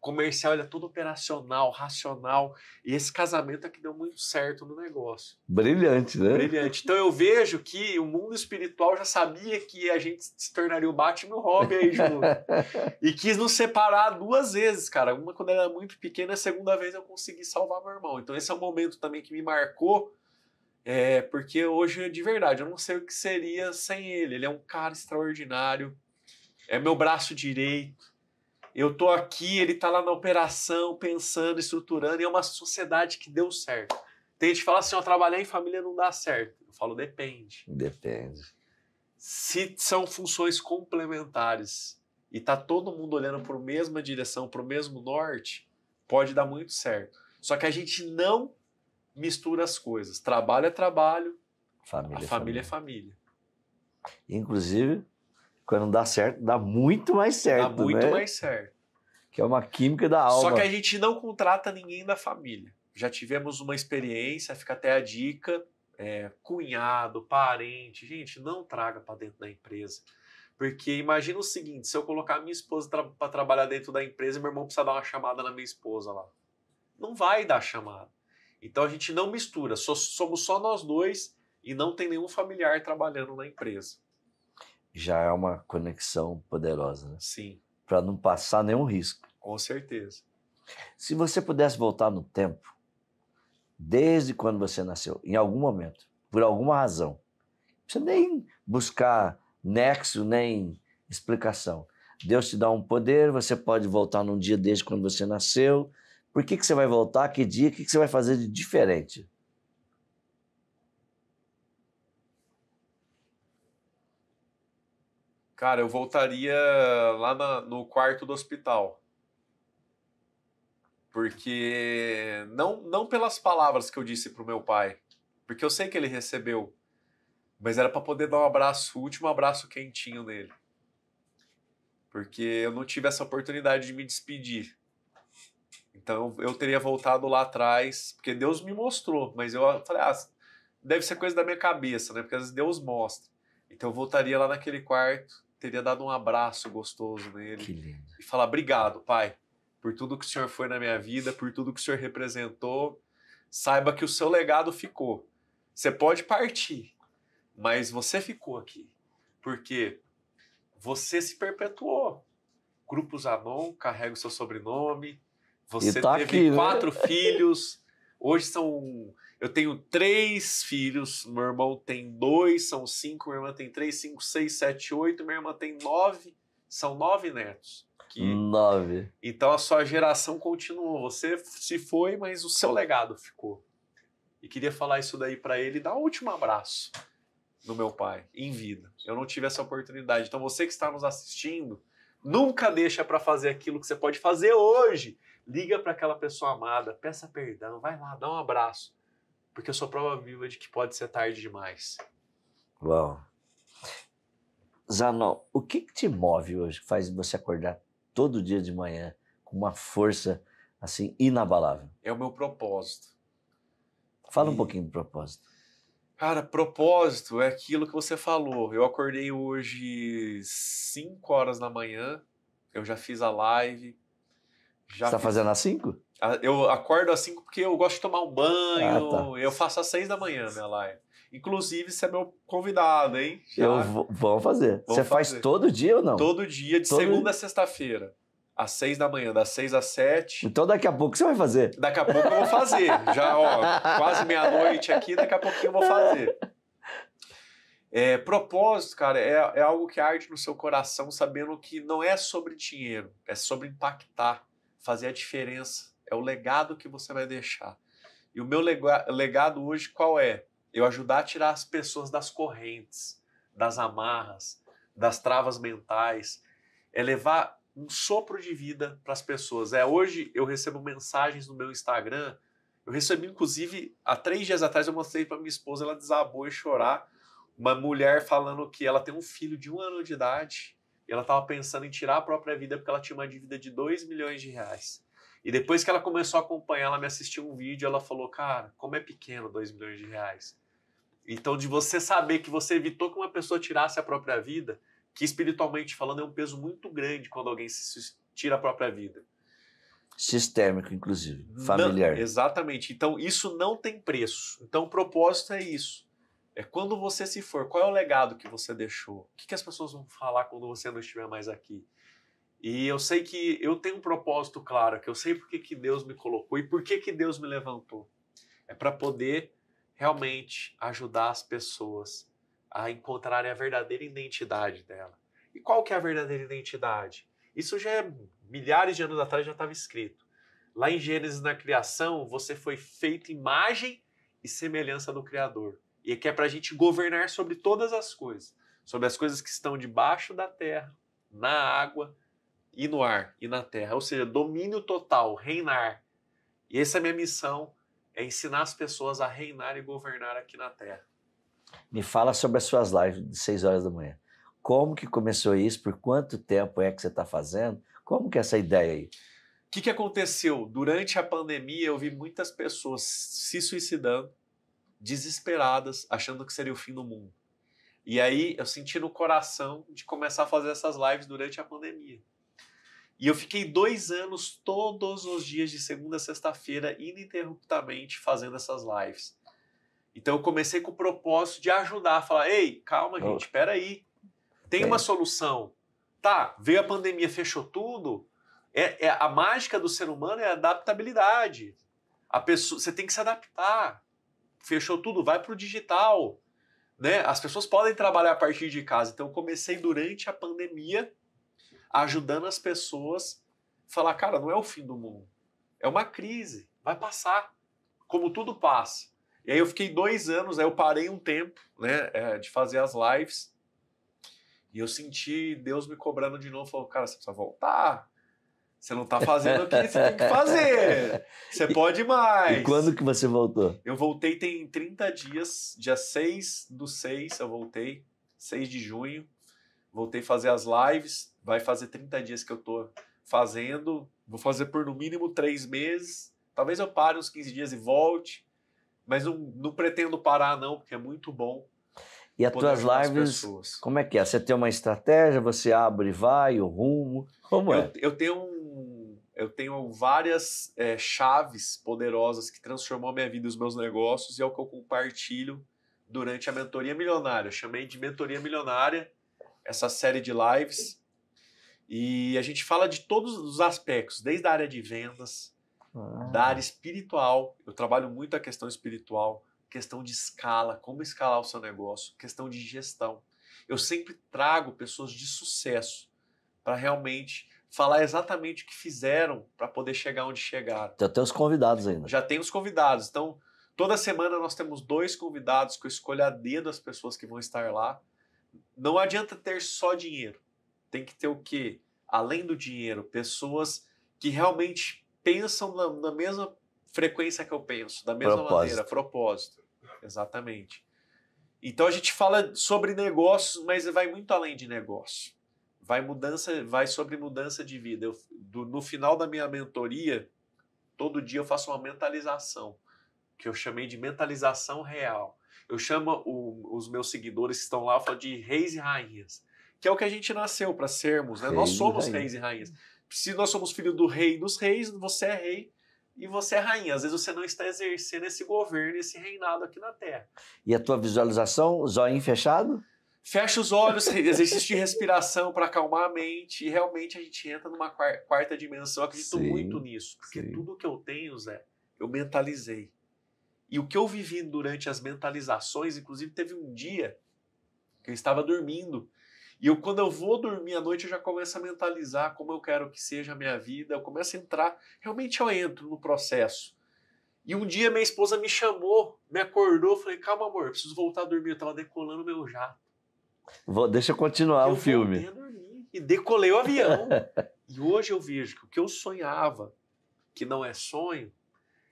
comercial, ele é todo operacional, racional. E esse casamento é que deu muito certo no negócio. Brilhante, né? Brilhante. Então eu vejo que o mundo espiritual já sabia que a gente se tornaria o Batman e o Robin aí junto. e quis nos separar duas vezes, cara. Uma quando era muito pequena, a segunda vez eu consegui salvar meu irmão. Então esse é um momento também que me marcou. É, porque hoje, de verdade, eu não sei o que seria sem ele. Ele é um cara extraordinário, é meu braço direito, eu tô aqui, ele tá lá na operação, pensando, estruturando, e é uma sociedade que deu certo. Tem gente que fala assim, ó, trabalhar em família não dá certo. Eu falo, depende. Depende. Se são funções complementares e tá todo mundo olhando para a mesma direção, para o mesmo norte, pode dar muito certo. Só que a gente não mistura as coisas. Trabalho é trabalho, família a família, é família é família. Inclusive, quando dá certo, dá muito mais certo. Dá muito né? mais certo. Que é uma química da alma. Só que a gente não contrata ninguém da família. Já tivemos uma experiência, fica até a dica. É, cunhado, parente, gente, não traga para dentro da empresa. Porque imagina o seguinte: se eu colocar minha esposa tra para trabalhar dentro da empresa, meu irmão precisa dar uma chamada na minha esposa lá. Não vai dar chamada. Então a gente não mistura, so somos só nós dois e não tem nenhum familiar trabalhando na empresa já é uma conexão poderosa, né? Sim. Para não passar nenhum risco. Com certeza. Se você pudesse voltar no tempo, desde quando você nasceu, em algum momento, por alguma razão, não precisa nem buscar nexo, nem explicação. Deus te dá um poder, você pode voltar num dia desde quando você nasceu. Por que, que você vai voltar? Que dia? O que, que você vai fazer de diferente? Cara, eu voltaria lá na, no quarto do hospital. Porque não não pelas palavras que eu disse pro meu pai, porque eu sei que ele recebeu, mas era para poder dar um abraço, o último abraço quentinho nele. Porque eu não tive essa oportunidade de me despedir. Então eu teria voltado lá atrás, porque Deus me mostrou, mas eu falei, ah, deve ser coisa da minha cabeça, né? Porque às vezes Deus mostra. Então eu voltaria lá naquele quarto teria dado um abraço gostoso nele. Que lindo. E falar: obrigado, pai, por tudo que o senhor foi na minha vida, por tudo que o senhor representou. Saiba que o seu legado ficou. Você pode partir, mas você ficou aqui. Porque você se perpetuou. Grupos Anon carrega o seu sobrenome. Você tá teve aqui, né? quatro né? filhos. Hoje são eu tenho três filhos, meu irmão tem dois, são cinco, minha irmã tem três, cinco, seis, sete, oito, minha irmã tem nove, são nove netos. Que... Nove. Então a sua geração continuou. Você se foi, mas o seu legado ficou. E queria falar isso daí para ele, dar um último abraço no meu pai, em vida. Eu não tive essa oportunidade. Então você que está nos assistindo, nunca deixa para fazer aquilo que você pode fazer hoje. Liga para aquela pessoa amada, peça perdão, vai lá, dá um abraço. Porque eu sou prova viva de que pode ser tarde demais. Uau. Zanon, o que, que te move hoje, faz você acordar todo dia de manhã com uma força assim inabalável? É o meu propósito. Fala e... um pouquinho do propósito. Cara, propósito é aquilo que você falou. Eu acordei hoje 5 horas da manhã, eu já fiz a live. Já Você tá fiz... fazendo às 5? Eu acordo às 5 porque eu gosto de tomar um banho. Ah, tá. Eu faço às 6 da manhã minha live. Inclusive, você é meu convidado, hein? Já. Eu vou, vamos fazer. você fazer. faz todo dia ou não? Todo dia, de todo segunda dia. a sexta-feira. Às 6 da manhã, das 6 às 7. Então daqui a pouco você vai fazer. Daqui a pouco eu vou fazer. Já, ó, quase meia-noite aqui, daqui a pouquinho eu vou fazer. É, propósito, cara, é, é algo que arde no seu coração, sabendo que não é sobre dinheiro, é sobre impactar, fazer a diferença é o legado que você vai deixar. E o meu legado hoje qual é? Eu ajudar a tirar as pessoas das correntes, das amarras, das travas mentais, é levar um sopro de vida para as pessoas. É hoje eu recebo mensagens no meu Instagram. Eu recebi inclusive há três dias atrás eu mostrei para minha esposa, ela desabou e chorar. Uma mulher falando que ela tem um filho de um ano de idade e ela estava pensando em tirar a própria vida porque ela tinha uma dívida de dois milhões de reais. E depois que ela começou a acompanhar, ela me assistiu um vídeo, ela falou, cara, como é pequeno 2 milhões de reais. Então, de você saber que você evitou que uma pessoa tirasse a própria vida, que espiritualmente falando é um peso muito grande quando alguém se tira a própria vida. Sistêmico, inclusive, familiar. Não, exatamente. Então, isso não tem preço. Então, o propósito é isso. É quando você se for, qual é o legado que você deixou? O que, que as pessoas vão falar quando você não estiver mais aqui? E eu sei que eu tenho um propósito claro, que eu sei por que, que Deus me colocou e por que, que Deus me levantou. É para poder realmente ajudar as pessoas a encontrarem a verdadeira identidade dela. E qual que é a verdadeira identidade? Isso já é milhares de anos atrás já estava escrito. Lá em Gênesis na criação, você foi feito imagem e semelhança do Criador. E que é para a gente governar sobre todas as coisas, sobre as coisas que estão debaixo da terra, na água, e no ar e na terra, ou seja, domínio total, reinar. E essa é a minha missão, é ensinar as pessoas a reinar e governar aqui na terra. Me fala sobre as suas lives de 6 horas da manhã. Como que começou isso? Por quanto tempo é que você está fazendo? Como que é essa ideia aí? O que, que aconteceu? Durante a pandemia, eu vi muitas pessoas se suicidando, desesperadas, achando que seria o fim do mundo. E aí eu senti no coração de começar a fazer essas lives durante a pandemia. E eu fiquei dois anos, todos os dias, de segunda a sexta-feira, ininterruptamente, fazendo essas lives. Então eu comecei com o propósito de ajudar, falar: ei, calma, gente, espera aí. Tem é. uma solução. Tá, veio a pandemia, fechou tudo. É, é A mágica do ser humano é a adaptabilidade. A pessoa, você tem que se adaptar. Fechou tudo, vai para o digital. Né? As pessoas podem trabalhar a partir de casa. Então, eu comecei durante a pandemia ajudando as pessoas a falar, cara, não é o fim do mundo. É uma crise, vai passar. Como tudo passa. E aí eu fiquei dois anos, aí eu parei um tempo, né, é, de fazer as lives. E eu senti Deus me cobrando de novo, falou, cara, você precisa voltar. Você não está fazendo o que você tem que fazer. Você pode mais. E quando que você voltou? Eu voltei tem 30 dias, dia 6 do 6 eu voltei, 6 de junho. Voltei a fazer as lives, vai fazer 30 dias que eu tô fazendo, vou fazer por no mínimo três meses. Talvez eu pare uns 15 dias e volte, mas não, não pretendo parar não, porque é muito bom. E as tuas lives, as como é que é? Você tem uma estratégia, você abre, vai, o rumo, como eu, é? Eu tenho um, eu tenho várias é, chaves poderosas que transformou a minha vida e os meus negócios e é o que eu compartilho durante a mentoria milionária. Eu chamei de mentoria milionária essa série de lives. E a gente fala de todos os aspectos, desde a área de vendas, ah. da área espiritual. Eu trabalho muito a questão espiritual, questão de escala, como escalar o seu negócio, questão de gestão. Eu sempre trago pessoas de sucesso para realmente falar exatamente o que fizeram para poder chegar onde chegaram. Já tem os convidados ainda. Já tem os convidados. Então, toda semana nós temos dois convidados que eu escolho a dedo as pessoas que vão estar lá não adianta ter só dinheiro. Tem que ter o quê? Além do dinheiro, pessoas que realmente pensam na, na mesma frequência que eu penso, da mesma propósito. maneira, propósito. Exatamente. Então a gente fala sobre negócios, mas vai muito além de negócio. Vai mudança, vai sobre mudança de vida. Eu, do, no final da minha mentoria, todo dia eu faço uma mentalização, que eu chamei de mentalização real. Eu chamo o, os meus seguidores que estão lá, eu falo de reis e rainhas, que é o que a gente nasceu para sermos, né? nós somos e reis e rainhas. Se nós somos filho do rei dos reis, você é rei e você é rainha. Às vezes você não está exercendo esse governo, esse reinado aqui na Terra. E a tua visualização, zóio fechado? Fecha os olhos, exercício de respiração para acalmar a mente. E realmente a gente entra numa quarta dimensão. Eu acredito sim, muito nisso. Porque sim. tudo que eu tenho, Zé, eu mentalizei. E o que eu vivi durante as mentalizações, inclusive teve um dia que eu estava dormindo. E eu, quando eu vou dormir à noite, eu já começo a mentalizar como eu quero que seja a minha vida. Eu começo a entrar, realmente eu entro no processo. E um dia minha esposa me chamou, me acordou, falei: calma, amor, preciso voltar a dormir. Eu estava decolando meu jato. Vou, deixa eu continuar o filme. dormir, e decolei o avião. e hoje eu vejo que o que eu sonhava, que não é sonho,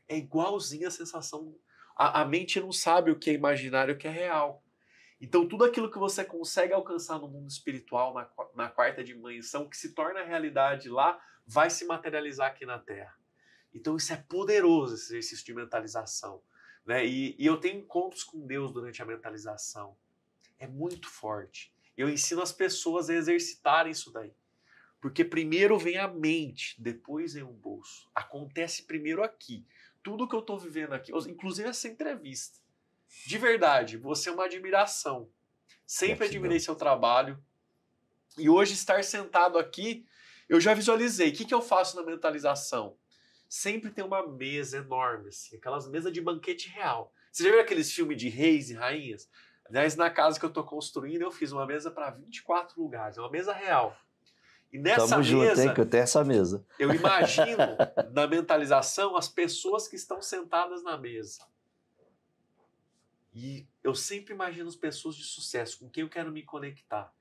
é igualzinho a sensação a, a mente não sabe o que é imaginário e o que é real. Então, tudo aquilo que você consegue alcançar no mundo espiritual, na, na quarta dimensão, que se torna realidade lá, vai se materializar aqui na Terra. Então, isso é poderoso, esse exercício de mentalização. Né? E, e eu tenho encontros com Deus durante a mentalização. É muito forte. Eu ensino as pessoas a exercitarem isso daí. Porque primeiro vem a mente, depois vem o bolso. Acontece primeiro aqui tudo que eu estou vivendo aqui, inclusive essa entrevista. De verdade, você é uma admiração. Sempre admirei seu trabalho. E hoje, estar sentado aqui, eu já visualizei. O que, que eu faço na mentalização? Sempre tem uma mesa enorme, assim, aquelas mesas de banquete real. Você já viu aqueles filmes de reis e rainhas? Aliás, na casa que eu estou construindo, eu fiz uma mesa para 24 lugares, é uma mesa real. E nessa Tamo mesa. Junto, hein, que eu tenho essa mesa. Eu imagino, na mentalização, as pessoas que estão sentadas na mesa. E eu sempre imagino as pessoas de sucesso, com quem eu quero me conectar.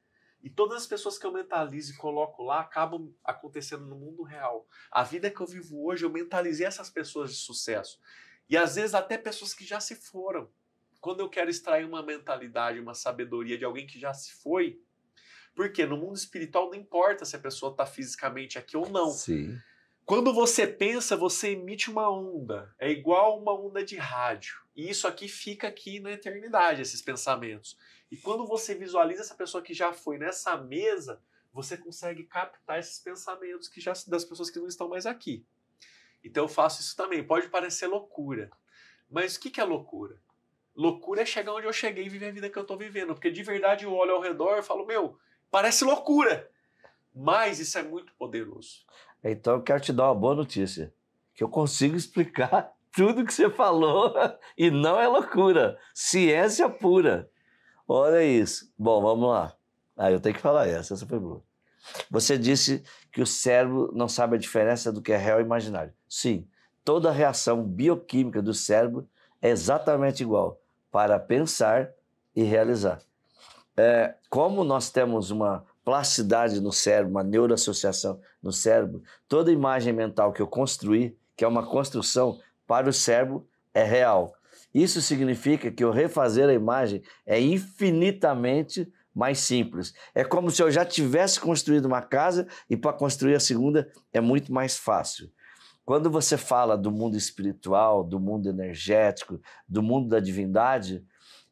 E todas as pessoas que eu mentalizo e coloco lá acabam acontecendo no mundo real. A vida que eu vivo hoje, eu mentalizei essas pessoas de sucesso. E às vezes até pessoas que já se foram. Quando eu quero extrair uma mentalidade, uma sabedoria de alguém que já se foi, porque no mundo espiritual não importa se a pessoa está fisicamente aqui ou não. Sim. Quando você pensa, você emite uma onda. É igual uma onda de rádio. E isso aqui fica aqui na eternidade, esses pensamentos. E quando você visualiza essa pessoa que já foi nessa mesa, você consegue captar esses pensamentos que já das pessoas que não estão mais aqui. Então eu faço isso também. Pode parecer loucura. Mas o que é loucura? Loucura é chegar onde eu cheguei e viver a vida que eu estou vivendo. Porque de verdade eu olho ao redor e falo, meu, Parece loucura, mas isso é muito poderoso. Então eu quero te dar uma boa notícia, que eu consigo explicar tudo que você falou e não é loucura, ciência pura. Olha isso. Bom, vamos lá. Ah, eu tenho que falar essa, essa foi boa. Você disse que o cérebro não sabe a diferença do que é real e imaginário. Sim, toda a reação bioquímica do cérebro é exatamente igual para pensar e realizar é, como nós temos uma plasticidade no cérebro, uma neuroassociação no cérebro, toda imagem mental que eu construí, que é uma construção para o cérebro, é real. Isso significa que eu refazer a imagem é infinitamente mais simples. É como se eu já tivesse construído uma casa e para construir a segunda é muito mais fácil. Quando você fala do mundo espiritual, do mundo energético, do mundo da divindade,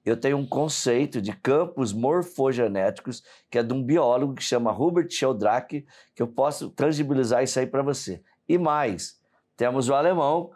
eu tenho um conceito de campos morfogenéticos, que é de um biólogo que chama Hubert Sheldrake, que eu posso tangibilizar isso aí para você. E mais, temos o alemão,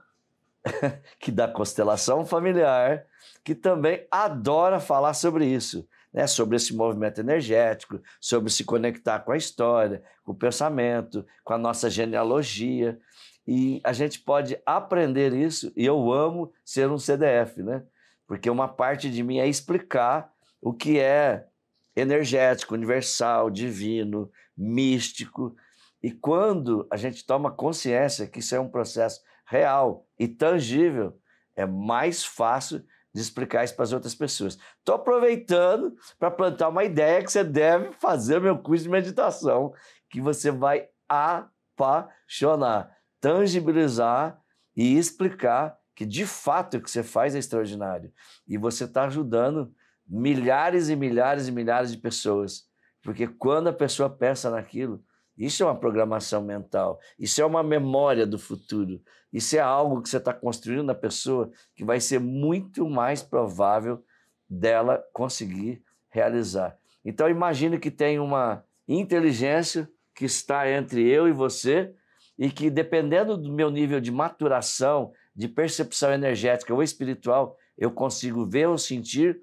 que da constelação familiar, que também adora falar sobre isso, né? sobre esse movimento energético, sobre se conectar com a história, com o pensamento, com a nossa genealogia. E a gente pode aprender isso, e eu amo ser um CDF, né? porque uma parte de mim é explicar o que é energético, universal, divino, místico. E quando a gente toma consciência que isso é um processo real e tangível, é mais fácil de explicar isso para as outras pessoas. Estou aproveitando para plantar uma ideia que você deve fazer meu curso de meditação, que você vai apaixonar, tangibilizar e explicar que de fato o que você faz é extraordinário. E você está ajudando milhares e milhares e milhares de pessoas. Porque quando a pessoa pensa naquilo, isso é uma programação mental, isso é uma memória do futuro, isso é algo que você está construindo na pessoa que vai ser muito mais provável dela conseguir realizar. Então imagine que tem uma inteligência que está entre eu e você e que dependendo do meu nível de maturação, de percepção energética ou espiritual, eu consigo ver ou sentir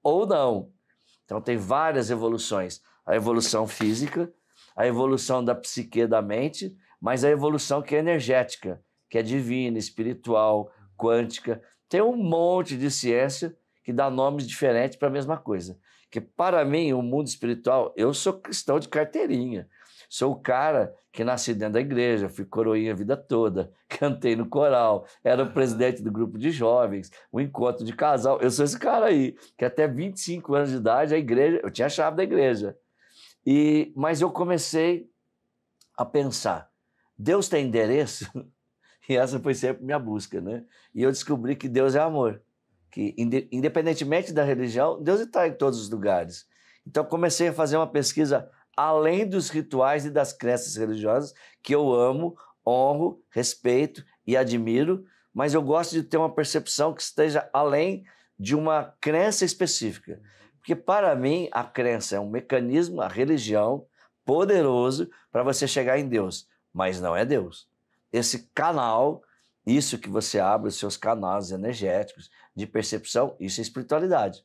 ou não. Então, tem várias evoluções: a evolução física, a evolução da psique da mente, mas a evolução que é energética, que é divina, espiritual, quântica. Tem um monte de ciência que dá nomes diferentes para a mesma coisa. Que para mim, o mundo espiritual, eu sou cristão de carteirinha. Sou o cara que nasci dentro da igreja, fui coroinha a vida toda, cantei no coral, era o presidente do grupo de jovens, o um encontro de casal. Eu sou esse cara aí, que até 25 anos de idade a igreja, eu tinha a chave da igreja. E mas eu comecei a pensar, Deus tem endereço? E essa foi sempre minha busca, né? E eu descobri que Deus é amor, que independentemente da religião, Deus está em todos os lugares. Então comecei a fazer uma pesquisa além dos rituais e das crenças religiosas que eu amo, honro, respeito e admiro, mas eu gosto de ter uma percepção que esteja além de uma crença específica. Porque, para mim, a crença é um mecanismo, a religião, poderoso para você chegar em Deus, mas não é Deus. Esse canal, isso que você abre, os seus canais energéticos de percepção, isso é espiritualidade.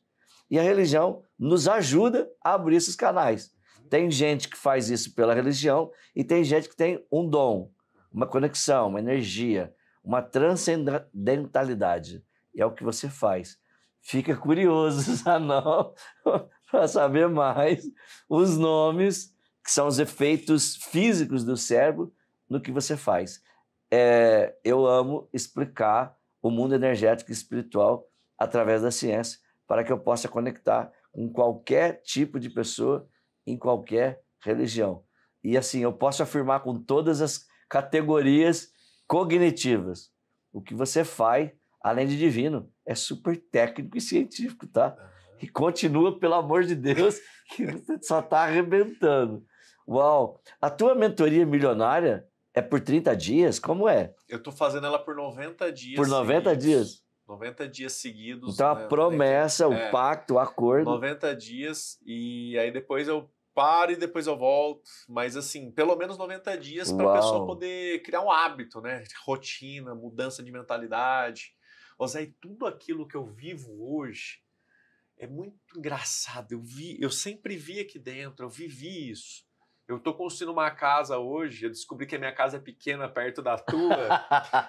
E a religião nos ajuda a abrir esses canais. Tem gente que faz isso pela religião e tem gente que tem um dom, uma conexão, uma energia, uma transcendentalidade. E é o que você faz. Fica curioso, não para saber mais os nomes, que são os efeitos físicos do cérebro no que você faz. É, eu amo explicar o mundo energético e espiritual através da ciência, para que eu possa conectar com qualquer tipo de pessoa em qualquer religião. E assim, eu posso afirmar com todas as categorias cognitivas: o que você faz, além de divino, é super técnico e científico, tá? E continua, pelo amor de Deus, que você só está arrebentando. Uau! A tua mentoria milionária é por 30 dias? Como é? Eu estou fazendo ela por 90 dias. Por 90 seguidos. dias? 90 dias seguidos. Então a né, promessa, é, o pacto, o acordo. 90 dias e aí depois eu paro e depois eu volto. Mas assim, pelo menos 90 dias para a pessoa poder criar um hábito, né? Rotina, mudança de mentalidade. Ô Zé, tudo aquilo que eu vivo hoje é muito engraçado. Eu vi, eu sempre vi aqui dentro, eu vivi isso. Eu estou construindo uma casa hoje, eu descobri que a minha casa é pequena perto da tua.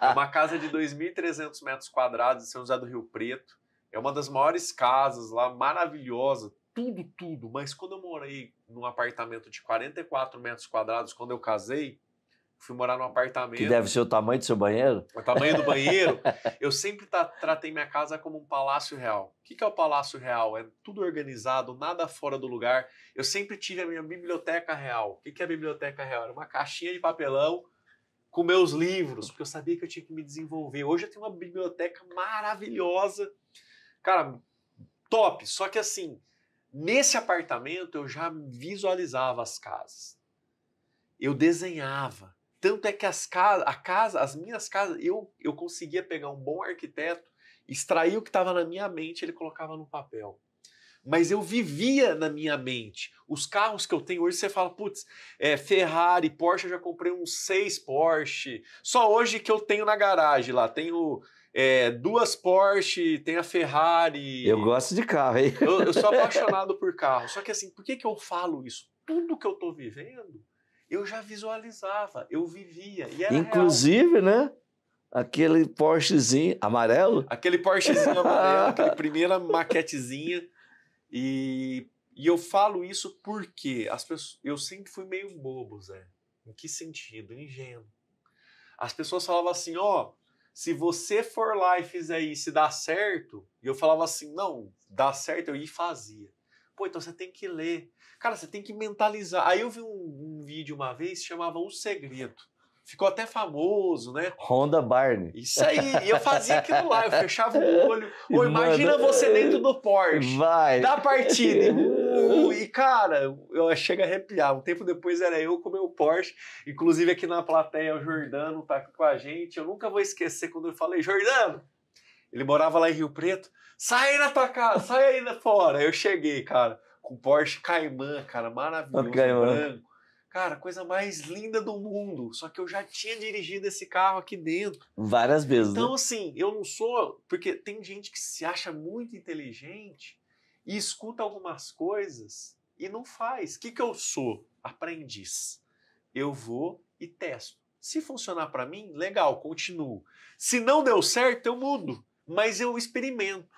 é uma casa de 2.300 metros quadrados em São José do Rio Preto. É uma das maiores casas lá, maravilhosa, tudo, tudo. Mas quando eu morei num apartamento de 44 metros quadrados, quando eu casei, fui morar num apartamento. Que deve ser o tamanho do seu banheiro? O tamanho do banheiro. eu sempre tratei minha casa como um palácio real. O que, que é o palácio real? É tudo organizado, nada fora do lugar. Eu sempre tive a minha biblioteca real. O que, que é a biblioteca real? Era uma caixinha de papelão com meus livros, porque eu sabia que eu tinha que me desenvolver. Hoje eu tenho uma biblioteca maravilhosa. Cara, top. Só que assim, Nesse apartamento eu já visualizava as casas. Eu desenhava. Tanto é que as casas, a casa, as minhas casas, eu, eu conseguia pegar um bom arquiteto, extrair o que estava na minha mente, ele colocava no papel. Mas eu vivia na minha mente. Os carros que eu tenho hoje, você fala, putz, é, Ferrari, Porsche, eu já comprei uns seis Porsche. Só hoje que eu tenho na garagem lá, tenho é, duas Porsche, tem a Ferrari. Eu gosto de carro, hein? Eu, eu sou apaixonado por carro. Só que assim, por que, que eu falo isso? Tudo que eu estou vivendo, eu já visualizava, eu vivia. Inclusive, real. né? Aquele Porschezinho amarelo? Aquele Porschezinho amarelo, aquela primeira maquetezinha. E, e eu falo isso porque as pessoas, eu sempre fui meio bobo, Zé. Em que sentido? Ingênuo. As pessoas falavam assim, ó, oh, se você for lá e fizer isso e dá certo, e eu falava assim, não, dá certo, eu ia e fazia. Pô, então você tem que ler. Cara, você tem que mentalizar. Aí eu vi um, um vídeo uma vez, chamava O Segredo. Ficou até famoso, né? Honda Barney. Isso aí. E eu fazia aquilo lá, eu fechava o olho. Ou imagina Mano, você dentro do Porsche. Vai. Da partida. e cara, eu chego a arrepiar. Um tempo depois era eu com o meu Porsche, inclusive aqui na plateia o Jordano tá aqui com a gente. Eu nunca vou esquecer quando eu falei, Jordano, ele morava lá em Rio Preto, sai da tua casa, sai aí da fora. Eu cheguei, cara, com o Porsche Cayman, cara, maravilhoso, Cayman. branco. Cara, coisa mais linda do mundo. Só que eu já tinha dirigido esse carro aqui dentro. Várias vezes. Né? Então, né? assim, eu não sou. Porque tem gente que se acha muito inteligente e escuta algumas coisas e não faz. O que, que eu sou? Aprendiz. Eu vou e testo. Se funcionar para mim, legal, continuo. Se não deu certo, eu mudo. Mas eu experimento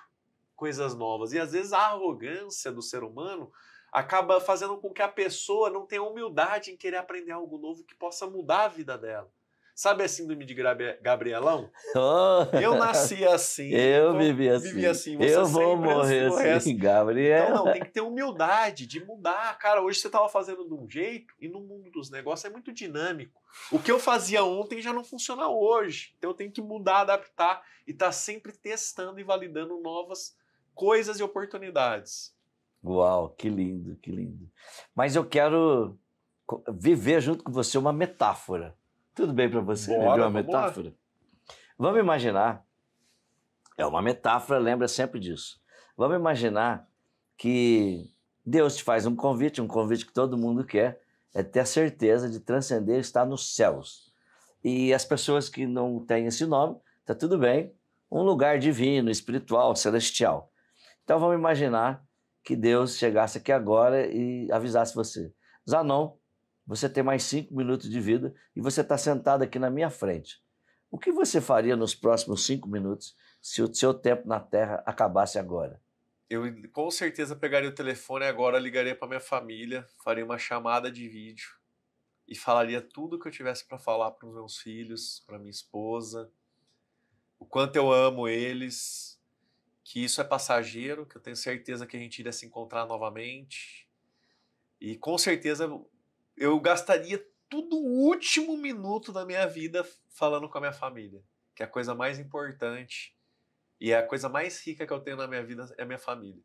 coisas novas. E às vezes a arrogância do ser humano acaba fazendo com que a pessoa não tenha humildade em querer aprender algo novo que possa mudar a vida dela. Sabe a síndrome de Gabrielão? Oh. Eu nasci assim. Eu então vivi assim. Vivi assim. Você eu vou morrer assim, assim, Gabriel. Então, não, tem que ter humildade de mudar. Cara, hoje você estava fazendo de um jeito e no mundo dos negócios é muito dinâmico. O que eu fazia ontem já não funciona hoje. Então, eu tenho que mudar, adaptar e estar tá sempre testando e validando novas coisas e oportunidades. Uau, que lindo, que lindo. Mas eu quero viver junto com você uma metáfora. Tudo bem para você? Né? Bora, uma metáfora? Vamos imaginar, é uma metáfora, lembra sempre disso. Vamos imaginar que Deus te faz um convite, um convite que todo mundo quer, é ter a certeza de transcender estar nos céus. E as pessoas que não têm esse nome, tá tudo bem, um lugar divino, espiritual, celestial. Então vamos imaginar que Deus chegasse aqui agora e avisasse você. Zanon, você tem mais cinco minutos de vida e você está sentado aqui na minha frente. O que você faria nos próximos cinco minutos se o seu tempo na Terra acabasse agora? Eu com certeza pegaria o telefone agora, ligaria para minha família, faria uma chamada de vídeo e falaria tudo o que eu tivesse para falar para os meus filhos, para minha esposa, o quanto eu amo eles, que isso é passageiro, que eu tenho certeza que a gente iria se encontrar novamente. E com certeza eu gastaria todo o último minuto da minha vida falando com a minha família, que é a coisa mais importante e é a coisa mais rica que eu tenho na minha vida é a minha família.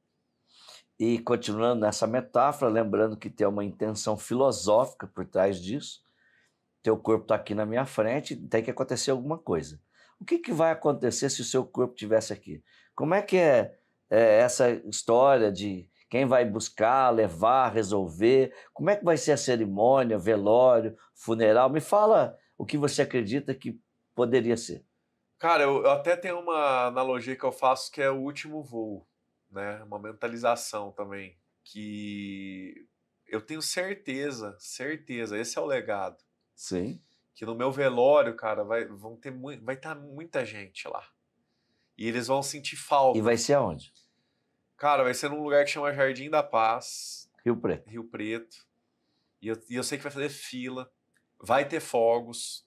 E continuando nessa metáfora, lembrando que tem uma intenção filosófica por trás disso. Teu corpo está aqui na minha frente, tem que acontecer alguma coisa. O que, que vai acontecer se o seu corpo estivesse aqui? Como é que é, é essa história de quem vai buscar, levar, resolver? Como é que vai ser a cerimônia, velório, funeral? Me fala o que você acredita que poderia ser. Cara, eu, eu até tenho uma analogia que eu faço que é o último voo, né? Uma mentalização também que eu tenho certeza, certeza, esse é o legado. Sim. Que no meu velório, cara, vai vão ter vai estar tá muita gente lá. E eles vão sentir falta. E vai ser aonde? Cara, vai ser num lugar que chama Jardim da Paz. Rio Preto. Rio Preto. E eu, e eu sei que vai fazer fila, vai ter fogos,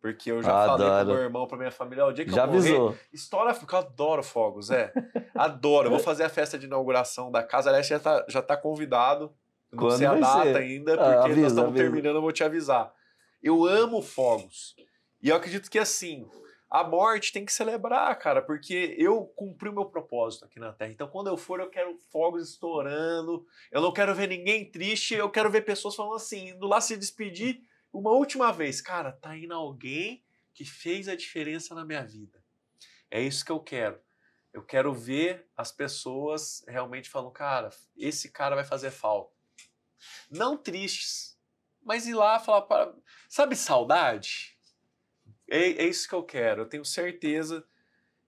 porque eu já adoro. Ah, falei com meu irmão, pra minha família, o dia que já eu morrer, avisou. História, porque eu adoro fogos, é. adoro, eu vou fazer a festa de inauguração da casa, aliás, já tá, já tá convidado, não Quando sei a data ser? ainda, ah, porque ah, avisa, nós estamos avisa. terminando, eu vou te avisar. Eu amo fogos, e eu acredito que assim, a morte tem que celebrar, cara, porque eu cumpri o meu propósito aqui na Terra. Então, quando eu for, eu quero fogos estourando, eu não quero ver ninguém triste, eu quero ver pessoas falando assim, indo lá se despedir uma última vez. Cara, tá indo alguém que fez a diferença na minha vida. É isso que eu quero. Eu quero ver as pessoas realmente falando, cara, esse cara vai fazer falta. Não tristes, mas ir lá falar para. Sabe saudade? É, é isso que eu quero. Eu tenho certeza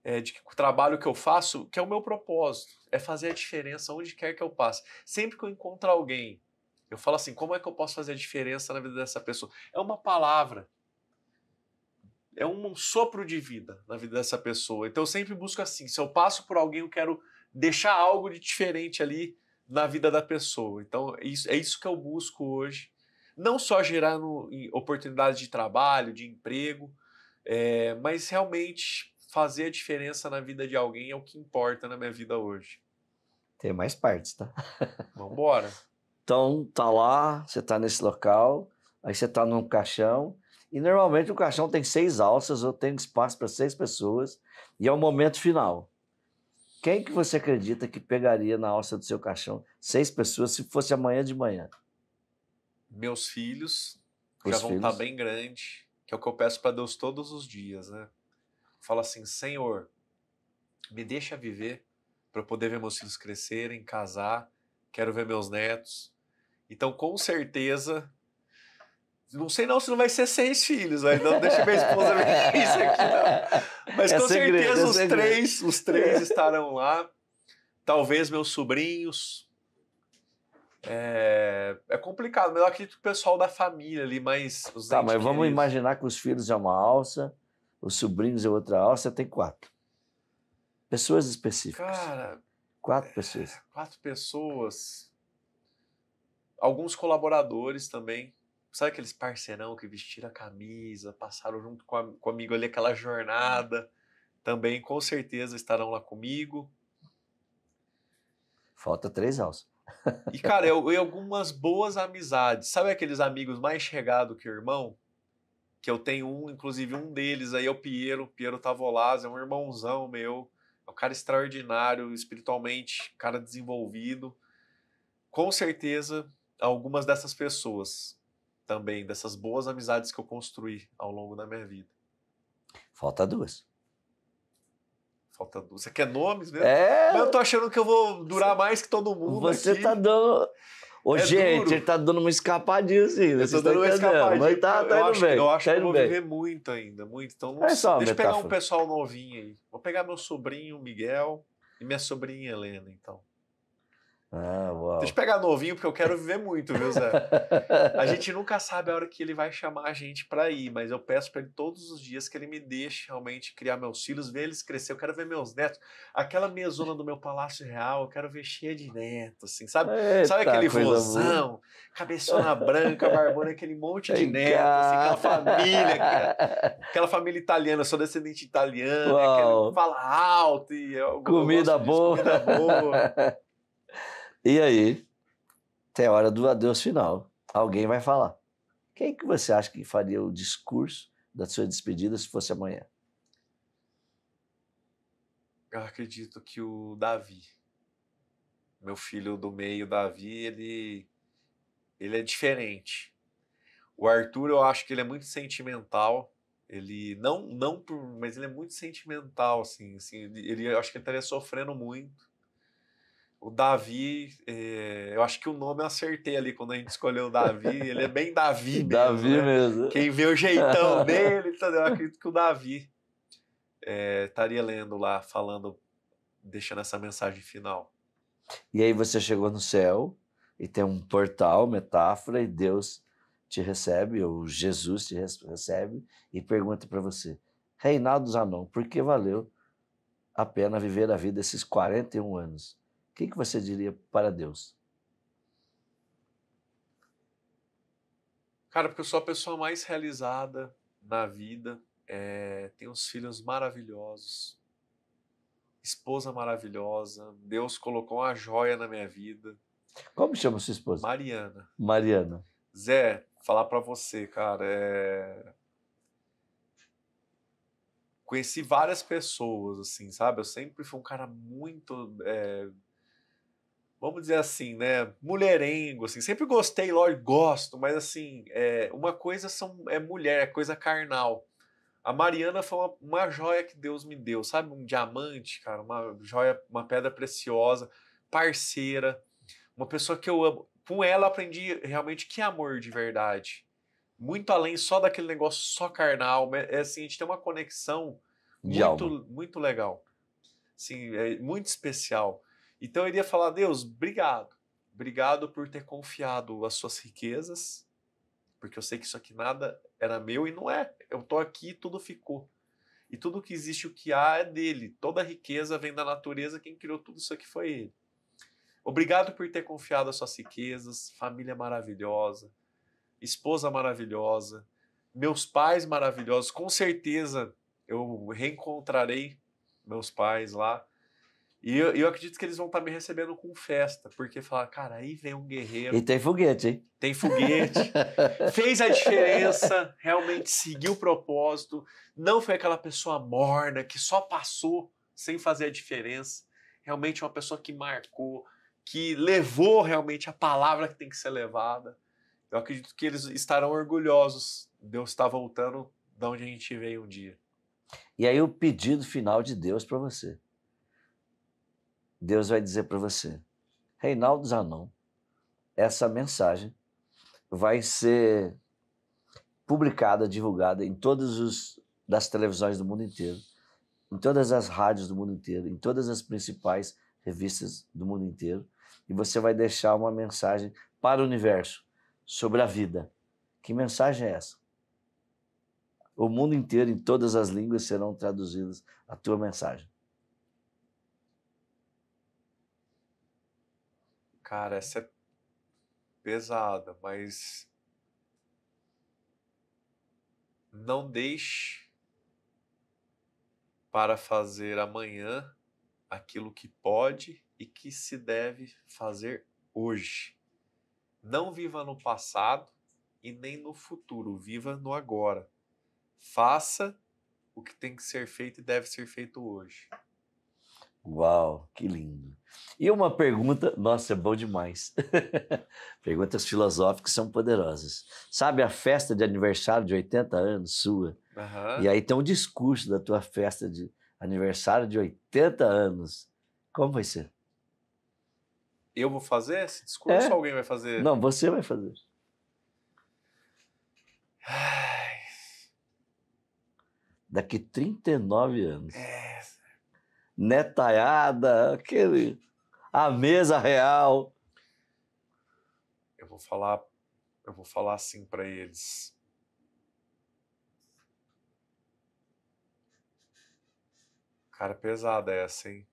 é, de que o trabalho que eu faço, que é o meu propósito, é fazer a diferença onde quer que eu passe. Sempre que eu encontro alguém, eu falo assim: como é que eu posso fazer a diferença na vida dessa pessoa? É uma palavra. É um sopro de vida na vida dessa pessoa. Então eu sempre busco assim: se eu passo por alguém, eu quero deixar algo de diferente ali na vida da pessoa. Então é isso é que eu busco hoje não só gerar oportunidades de trabalho, de emprego, é, mas realmente fazer a diferença na vida de alguém é o que importa na minha vida hoje. Tem mais partes, tá? Vambora. então, tá lá, você tá nesse local, aí você tá num caixão, e normalmente o caixão tem seis alças, ou tem espaço para seis pessoas, e é o momento final. Quem que você acredita que pegaria na alça do seu caixão seis pessoas se fosse amanhã de manhã? Meus filhos, Os já tá filhos? vão estar bem grandes é o que eu peço para Deus todos os dias, né? Fala assim, Senhor, me deixa viver para poder ver meus filhos crescerem, casar, quero ver meus netos. Então, com certeza, não sei não se não vai ser seis filhos, mas não deixa minha esposa ver isso aqui, não. Mas é com segredo, é certeza é os três, os três estarão lá. Talvez meus sobrinhos, é, é complicado, mas eu acredito que o pessoal da família ali, mais. Os tá, mas vamos queridos. imaginar que os filhos é uma alça, os sobrinhos é outra alça, tem quatro. Pessoas específicas. Cara. Quatro é, pessoas. Quatro pessoas. Alguns colaboradores também. Sabe aqueles parceirão que vestiram a camisa, passaram junto com, a, ali aquela jornada? Também com certeza estarão lá comigo. Falta três alças. E, cara, eu, eu algumas boas amizades. Sabe aqueles amigos mais chegados que irmão? Que eu tenho um, inclusive um deles aí é o Piero, Piero Tavolaz, é um irmãozão meu. É um cara extraordinário, espiritualmente, cara desenvolvido. Com certeza, algumas dessas pessoas também, dessas boas amizades que eu construí ao longo da minha vida. Falta duas. Falta duas. Você quer nomes mesmo? É. Mas eu tô achando que eu vou durar mais que todo mundo. Você aqui. tá dando. Ô, é gente, duro. ele tá dando uma escapadinha assim. Eu tô dando uma escapadinha. Mas tá, tá indo acho, bem. Eu acho tá que eu vou bem. viver muito ainda, muito. Então, é só deixa eu pegar um pessoal novinho aí. Vou pegar meu sobrinho, Miguel, e minha sobrinha Helena, então. Ah, uau. Deixa eu pegar novinho, porque eu quero viver muito, viu, Zé? a gente nunca sabe a hora que ele vai chamar a gente para ir, mas eu peço para ele todos os dias que ele me deixe realmente criar meus filhos, ver eles crescer. Eu quero ver meus netos. Aquela mesona do meu Palácio Real, eu quero ver cheia de netos, assim, sabe? Eita, sabe aquele vozão, cabeçona branca, barbona, aquele monte de netos, assim, aquela família, é aquela família italiana, eu sou descendente italiana, né, fala alto e eu, comida, eu boa. comida boa. E aí, até a hora do adeus final. Alguém vai falar. Quem que você acha que faria o discurso da sua despedida se fosse amanhã? Eu acredito que o Davi. Meu filho do meio, Davi, ele, ele é diferente. O Arthur, eu acho que ele é muito sentimental. Ele não não por, mas ele é muito sentimental assim, assim, ele eu acho que ele estaria sofrendo muito o Davi, eh, eu acho que o nome eu acertei ali quando a gente escolheu o Davi. Ele é bem Davi mesmo. Davi né? mesmo. Quem vê o jeitão dele, entendeu? Tá, eu acredito que o Davi eh, estaria lendo lá, falando, deixando essa mensagem final. E aí você chegou no céu e tem um portal, metáfora, e Deus te recebe, ou Jesus te recebe e pergunta para você: Reinaldo Zanon, por que valeu a pena viver a vida esses 41 anos? O que, que você diria para Deus? Cara, porque eu sou a pessoa mais realizada na vida. É, tenho uns filhos maravilhosos, esposa maravilhosa. Deus colocou uma joia na minha vida. Como chama sua esposa? Mariana. Mariana. Zé, falar para você, cara, é... conheci várias pessoas, assim, sabe? Eu sempre fui um cara muito é vamos dizer assim, né, mulherengo, assim, sempre gostei, lógico, gosto, mas assim, é, uma coisa são, é mulher, é coisa carnal. A Mariana foi uma, uma joia que Deus me deu, sabe? Um diamante, cara, uma joia, uma pedra preciosa, parceira, uma pessoa que eu amo. Com ela aprendi realmente que amor de verdade. Muito além só daquele negócio só carnal, é assim, a gente tem uma conexão de muito, alma. muito legal. Sim, é muito especial. Então eu iria falar: Deus, obrigado. Obrigado por ter confiado as suas riquezas, porque eu sei que isso aqui nada era meu e não é. Eu tô aqui e tudo ficou. E tudo que existe, o que há, é dele. Toda riqueza vem da natureza, quem criou tudo isso aqui foi ele. Obrigado por ter confiado as suas riquezas, família maravilhosa, esposa maravilhosa, meus pais maravilhosos. Com certeza eu reencontrarei meus pais lá e eu, eu, acredito que eles vão estar tá me recebendo com festa, porque falar, cara, aí vem um guerreiro. E tem foguete, hein? Tem foguete. fez a diferença, realmente seguiu o propósito. Não foi aquela pessoa morna que só passou sem fazer a diferença. Realmente é uma pessoa que marcou, que levou realmente a palavra que tem que ser levada. Eu acredito que eles estarão orgulhosos Deus está voltando de onde a gente veio um dia. E aí o pedido final de Deus para você. Deus vai dizer para você, Reinaldo Zanon, essa mensagem vai ser publicada, divulgada em todas os das televisões do mundo inteiro, em todas as rádios do mundo inteiro, em todas as principais revistas do mundo inteiro, e você vai deixar uma mensagem para o universo sobre a vida. Que mensagem é essa? O mundo inteiro, em todas as línguas, serão traduzidas a tua mensagem. Cara, essa é pesada, mas não deixe para fazer amanhã aquilo que pode e que se deve fazer hoje. Não viva no passado e nem no futuro, viva no agora. Faça o que tem que ser feito e deve ser feito hoje. Uau, que lindo. E uma pergunta, nossa, é bom demais. Perguntas filosóficas são poderosas. Sabe a festa de aniversário de 80 anos sua? Uhum. E aí tem um discurso da tua festa de aniversário de 80 anos. Como vai ser? Eu vou fazer esse é? discurso é. ou alguém vai fazer? Não, você vai fazer. Daqui 39 anos. É netaiada, aquele, a mesa real. Eu vou falar, eu vou falar assim para eles. Cara, pesada essa, hein?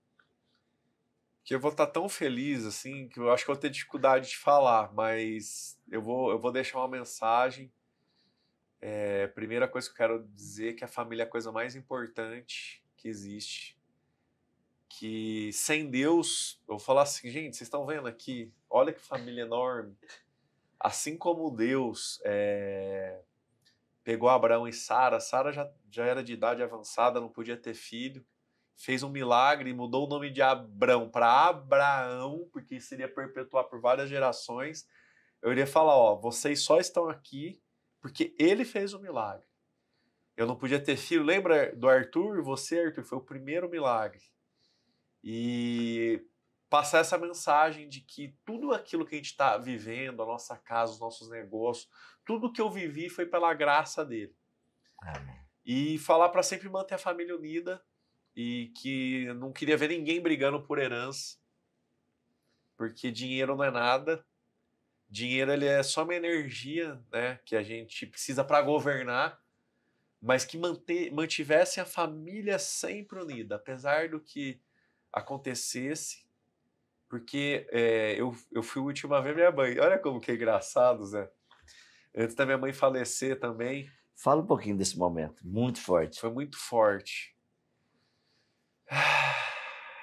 Porque eu vou estar tá tão feliz assim que eu acho que eu vou ter dificuldade de falar, mas eu vou, eu vou deixar uma mensagem. É, primeira coisa que eu quero dizer é que a família é a coisa mais importante que existe que sem Deus, eu vou falar assim, gente, vocês estão vendo aqui, olha que família enorme. Assim como Deus é, pegou Abraão e Sara, Sara já, já era de idade avançada, não podia ter filho, fez um milagre, mudou o nome de Abraão para Abraão, porque seria perpetuar por várias gerações. Eu iria falar, ó, vocês só estão aqui porque ele fez o um milagre. Eu não podia ter filho, lembra do Arthur? Você, Arthur, foi o primeiro milagre e passar essa mensagem de que tudo aquilo que a gente está vivendo, a nossa casa, os nossos negócios, tudo que eu vivi foi pela graça dele. Amém. E falar para sempre manter a família unida e que não queria ver ninguém brigando por herança, porque dinheiro não é nada. Dinheiro ele é só uma energia, né, que a gente precisa para governar, mas que manter, mantivesse a família sempre unida, apesar do que acontecesse, porque é, eu, eu fui o último a ver minha mãe. Olha como que é engraçado, Zé. Antes da minha mãe falecer também. Fala um pouquinho desse momento, muito forte. Foi muito forte.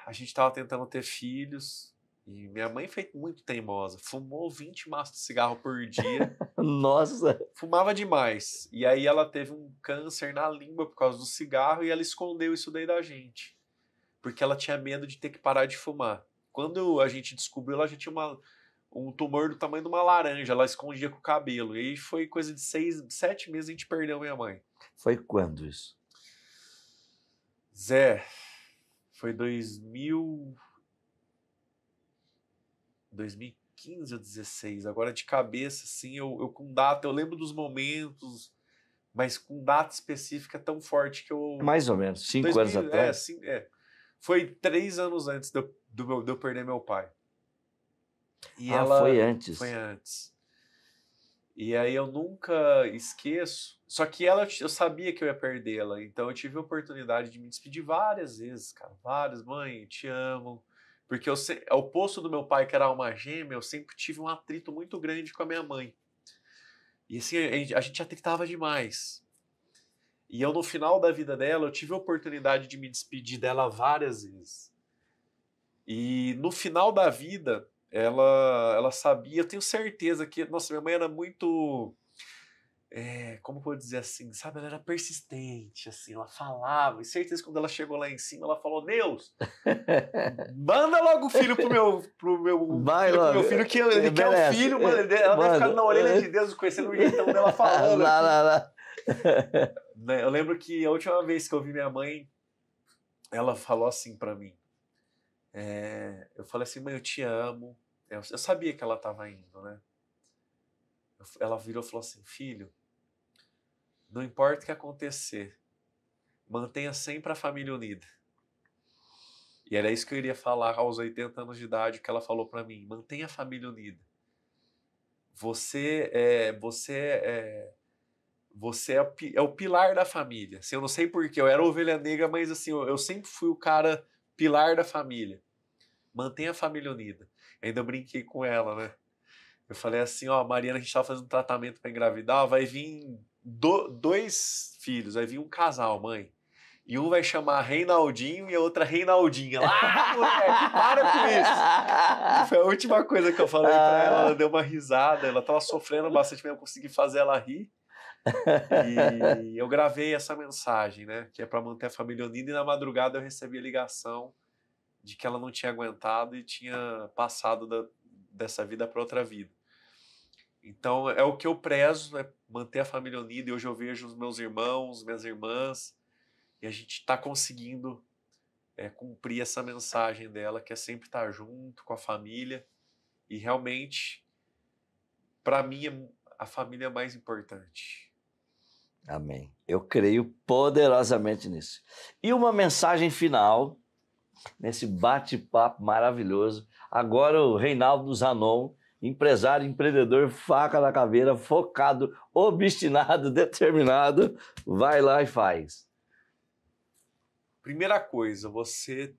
A gente estava tentando ter filhos, e minha mãe foi muito teimosa. Fumou 20 maços de cigarro por dia. Nossa! Fumava demais. E aí ela teve um câncer na língua por causa do cigarro e ela escondeu isso daí da gente porque ela tinha medo de ter que parar de fumar. Quando a gente descobriu, ela já tinha uma, um tumor do tamanho de uma laranja, ela escondia com o cabelo. E foi coisa de seis, sete meses a gente perdeu minha mãe. Foi quando isso? Zé, foi 2000. 2015 ou 16, agora de cabeça, assim, eu, eu com data, eu lembro dos momentos, mas com data específica tão forte que eu. Mais ou menos, cinco 2000, anos é, atrás. É, assim, é. Foi três anos antes de eu, de eu, de eu perder meu pai. E ah, ela foi antes. Foi antes. E aí eu nunca esqueço. Só que ela, eu sabia que eu ia perdê-la, então eu tive a oportunidade de me despedir várias vezes, cara. Várias, mãe, te amo. Porque eu, ao oposto do meu pai, que era uma gêmea, eu sempre tive um atrito muito grande com a minha mãe. E assim, a gente, a gente atritava demais. E eu, no final da vida dela, eu tive a oportunidade de me despedir dela várias vezes. E no final da vida, ela, ela sabia, eu tenho certeza que, nossa, minha mãe era muito. É, como vou dizer assim, sabe? Ela era persistente, assim, ela falava, e certeza quando ela chegou lá em cima, ela falou: Deus, manda logo o filho pro meu, pro meu, vai filho, pro meu filho, que ele é, quer o um filho, mano, ela mano, vai ficar na orelha de Deus, conhecendo o jeitão dela falando. lá, lá, lá. né, eu lembro que a última vez que eu vi minha mãe, ela falou assim para mim. É, eu falei assim, mãe, eu te amo. Eu, eu sabia que ela estava indo, né? Eu, ela virou e falou assim, filho, não importa o que acontecer, mantenha sempre a família unida. E era isso que eu iria falar aos 80 anos de idade que ela falou para mim, mantenha a família unida. Você é, você é, você é, é, o pilar da família. Assim, eu não sei porquê, eu era ovelha negra, mas assim, eu, eu, sempre fui o cara pilar da família. Mantenha a família unida. Ainda brinquei com ela, né? Eu falei assim, ó, Mariana, a gente tava fazendo tratamento para engravidar, vai vir do, dois filhos, vai vir um casal, mãe. E um vai chamar Reinaldinho e a outra Reinaldinha. Lá, moleque, para com isso! Foi a última coisa que eu falei pra ela, ah. ela deu uma risada, ela tava sofrendo bastante, mas eu consegui fazer ela rir. E eu gravei essa mensagem, né? Que é para manter a família unida. E na madrugada eu recebi a ligação de que ela não tinha aguentado e tinha passado da, dessa vida para outra vida. Então é o que eu prezo, é manter a família unida. E hoje eu vejo os meus irmãos, minhas irmãs, e a gente está conseguindo é, cumprir essa mensagem dela, que é sempre estar tá junto com a família. E realmente, para mim, é a família é mais importante. Amém. Eu creio poderosamente nisso. E uma mensagem final, nesse bate-papo maravilhoso. Agora o Reinaldo Zanon, empresário, empreendedor, faca na caveira, focado, obstinado, determinado, vai lá e faz. Primeira coisa, você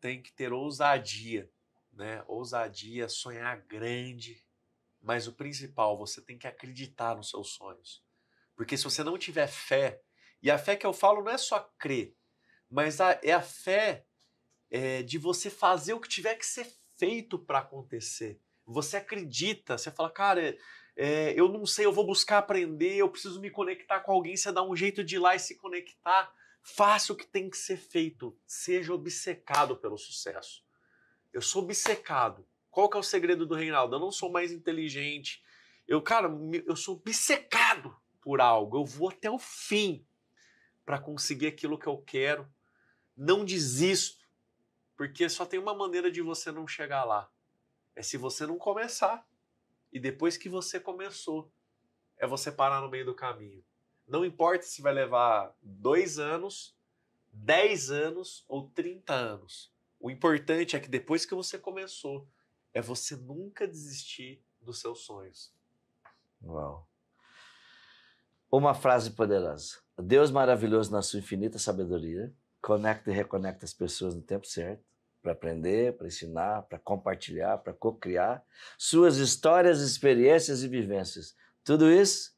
tem que ter ousadia, né? Ousadia, sonhar grande, mas o principal, você tem que acreditar nos seus sonhos. Porque se você não tiver fé, e a fé que eu falo não é só crer, mas a, é a fé é, de você fazer o que tiver que ser feito para acontecer. Você acredita, você fala, cara, é, eu não sei, eu vou buscar aprender, eu preciso me conectar com alguém, você dá um jeito de ir lá e se conectar. Faça o que tem que ser feito, seja obcecado pelo sucesso. Eu sou obcecado. Qual que é o segredo do Reinaldo? Eu não sou mais inteligente. Eu, cara, eu sou obcecado por algo, eu vou até o fim para conseguir aquilo que eu quero. Não desisto, porque só tem uma maneira de você não chegar lá. É se você não começar. E depois que você começou, é você parar no meio do caminho. Não importa se vai levar dois anos, dez anos ou trinta anos. O importante é que depois que você começou, é você nunca desistir dos seus sonhos. Uau. Uma frase poderosa. Deus maravilhoso na sua infinita sabedoria conecta e reconecta as pessoas no tempo certo para aprender, para ensinar, para compartilhar, para co-criar suas histórias, experiências e vivências. Tudo isso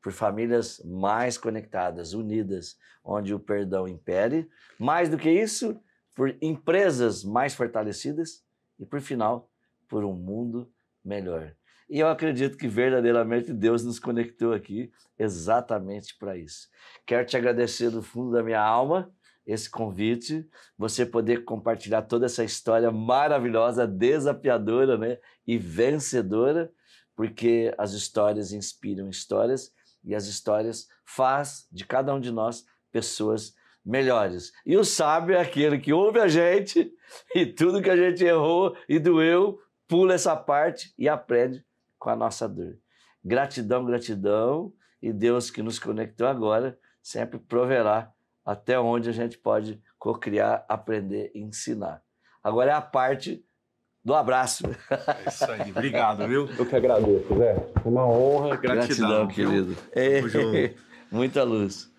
por famílias mais conectadas, unidas, onde o perdão impere. Mais do que isso, por empresas mais fortalecidas e, por final, por um mundo melhor. E eu acredito que verdadeiramente Deus nos conectou aqui exatamente para isso. Quero te agradecer do fundo da minha alma esse convite, você poder compartilhar toda essa história maravilhosa, desafiadora né? e vencedora, porque as histórias inspiram histórias e as histórias faz de cada um de nós pessoas melhores. E o sábio é aquele que ouve a gente e tudo que a gente errou e doeu, pula essa parte e aprende com a nossa dor. Gratidão, gratidão, e Deus que nos conectou agora sempre proverá até onde a gente pode cocriar, aprender e ensinar. Agora é a parte do abraço. É isso aí, obrigado, viu? Eu que agradeço, Zé. Uma honra. Gratidão, Gratidão querido. Ei, muita luz.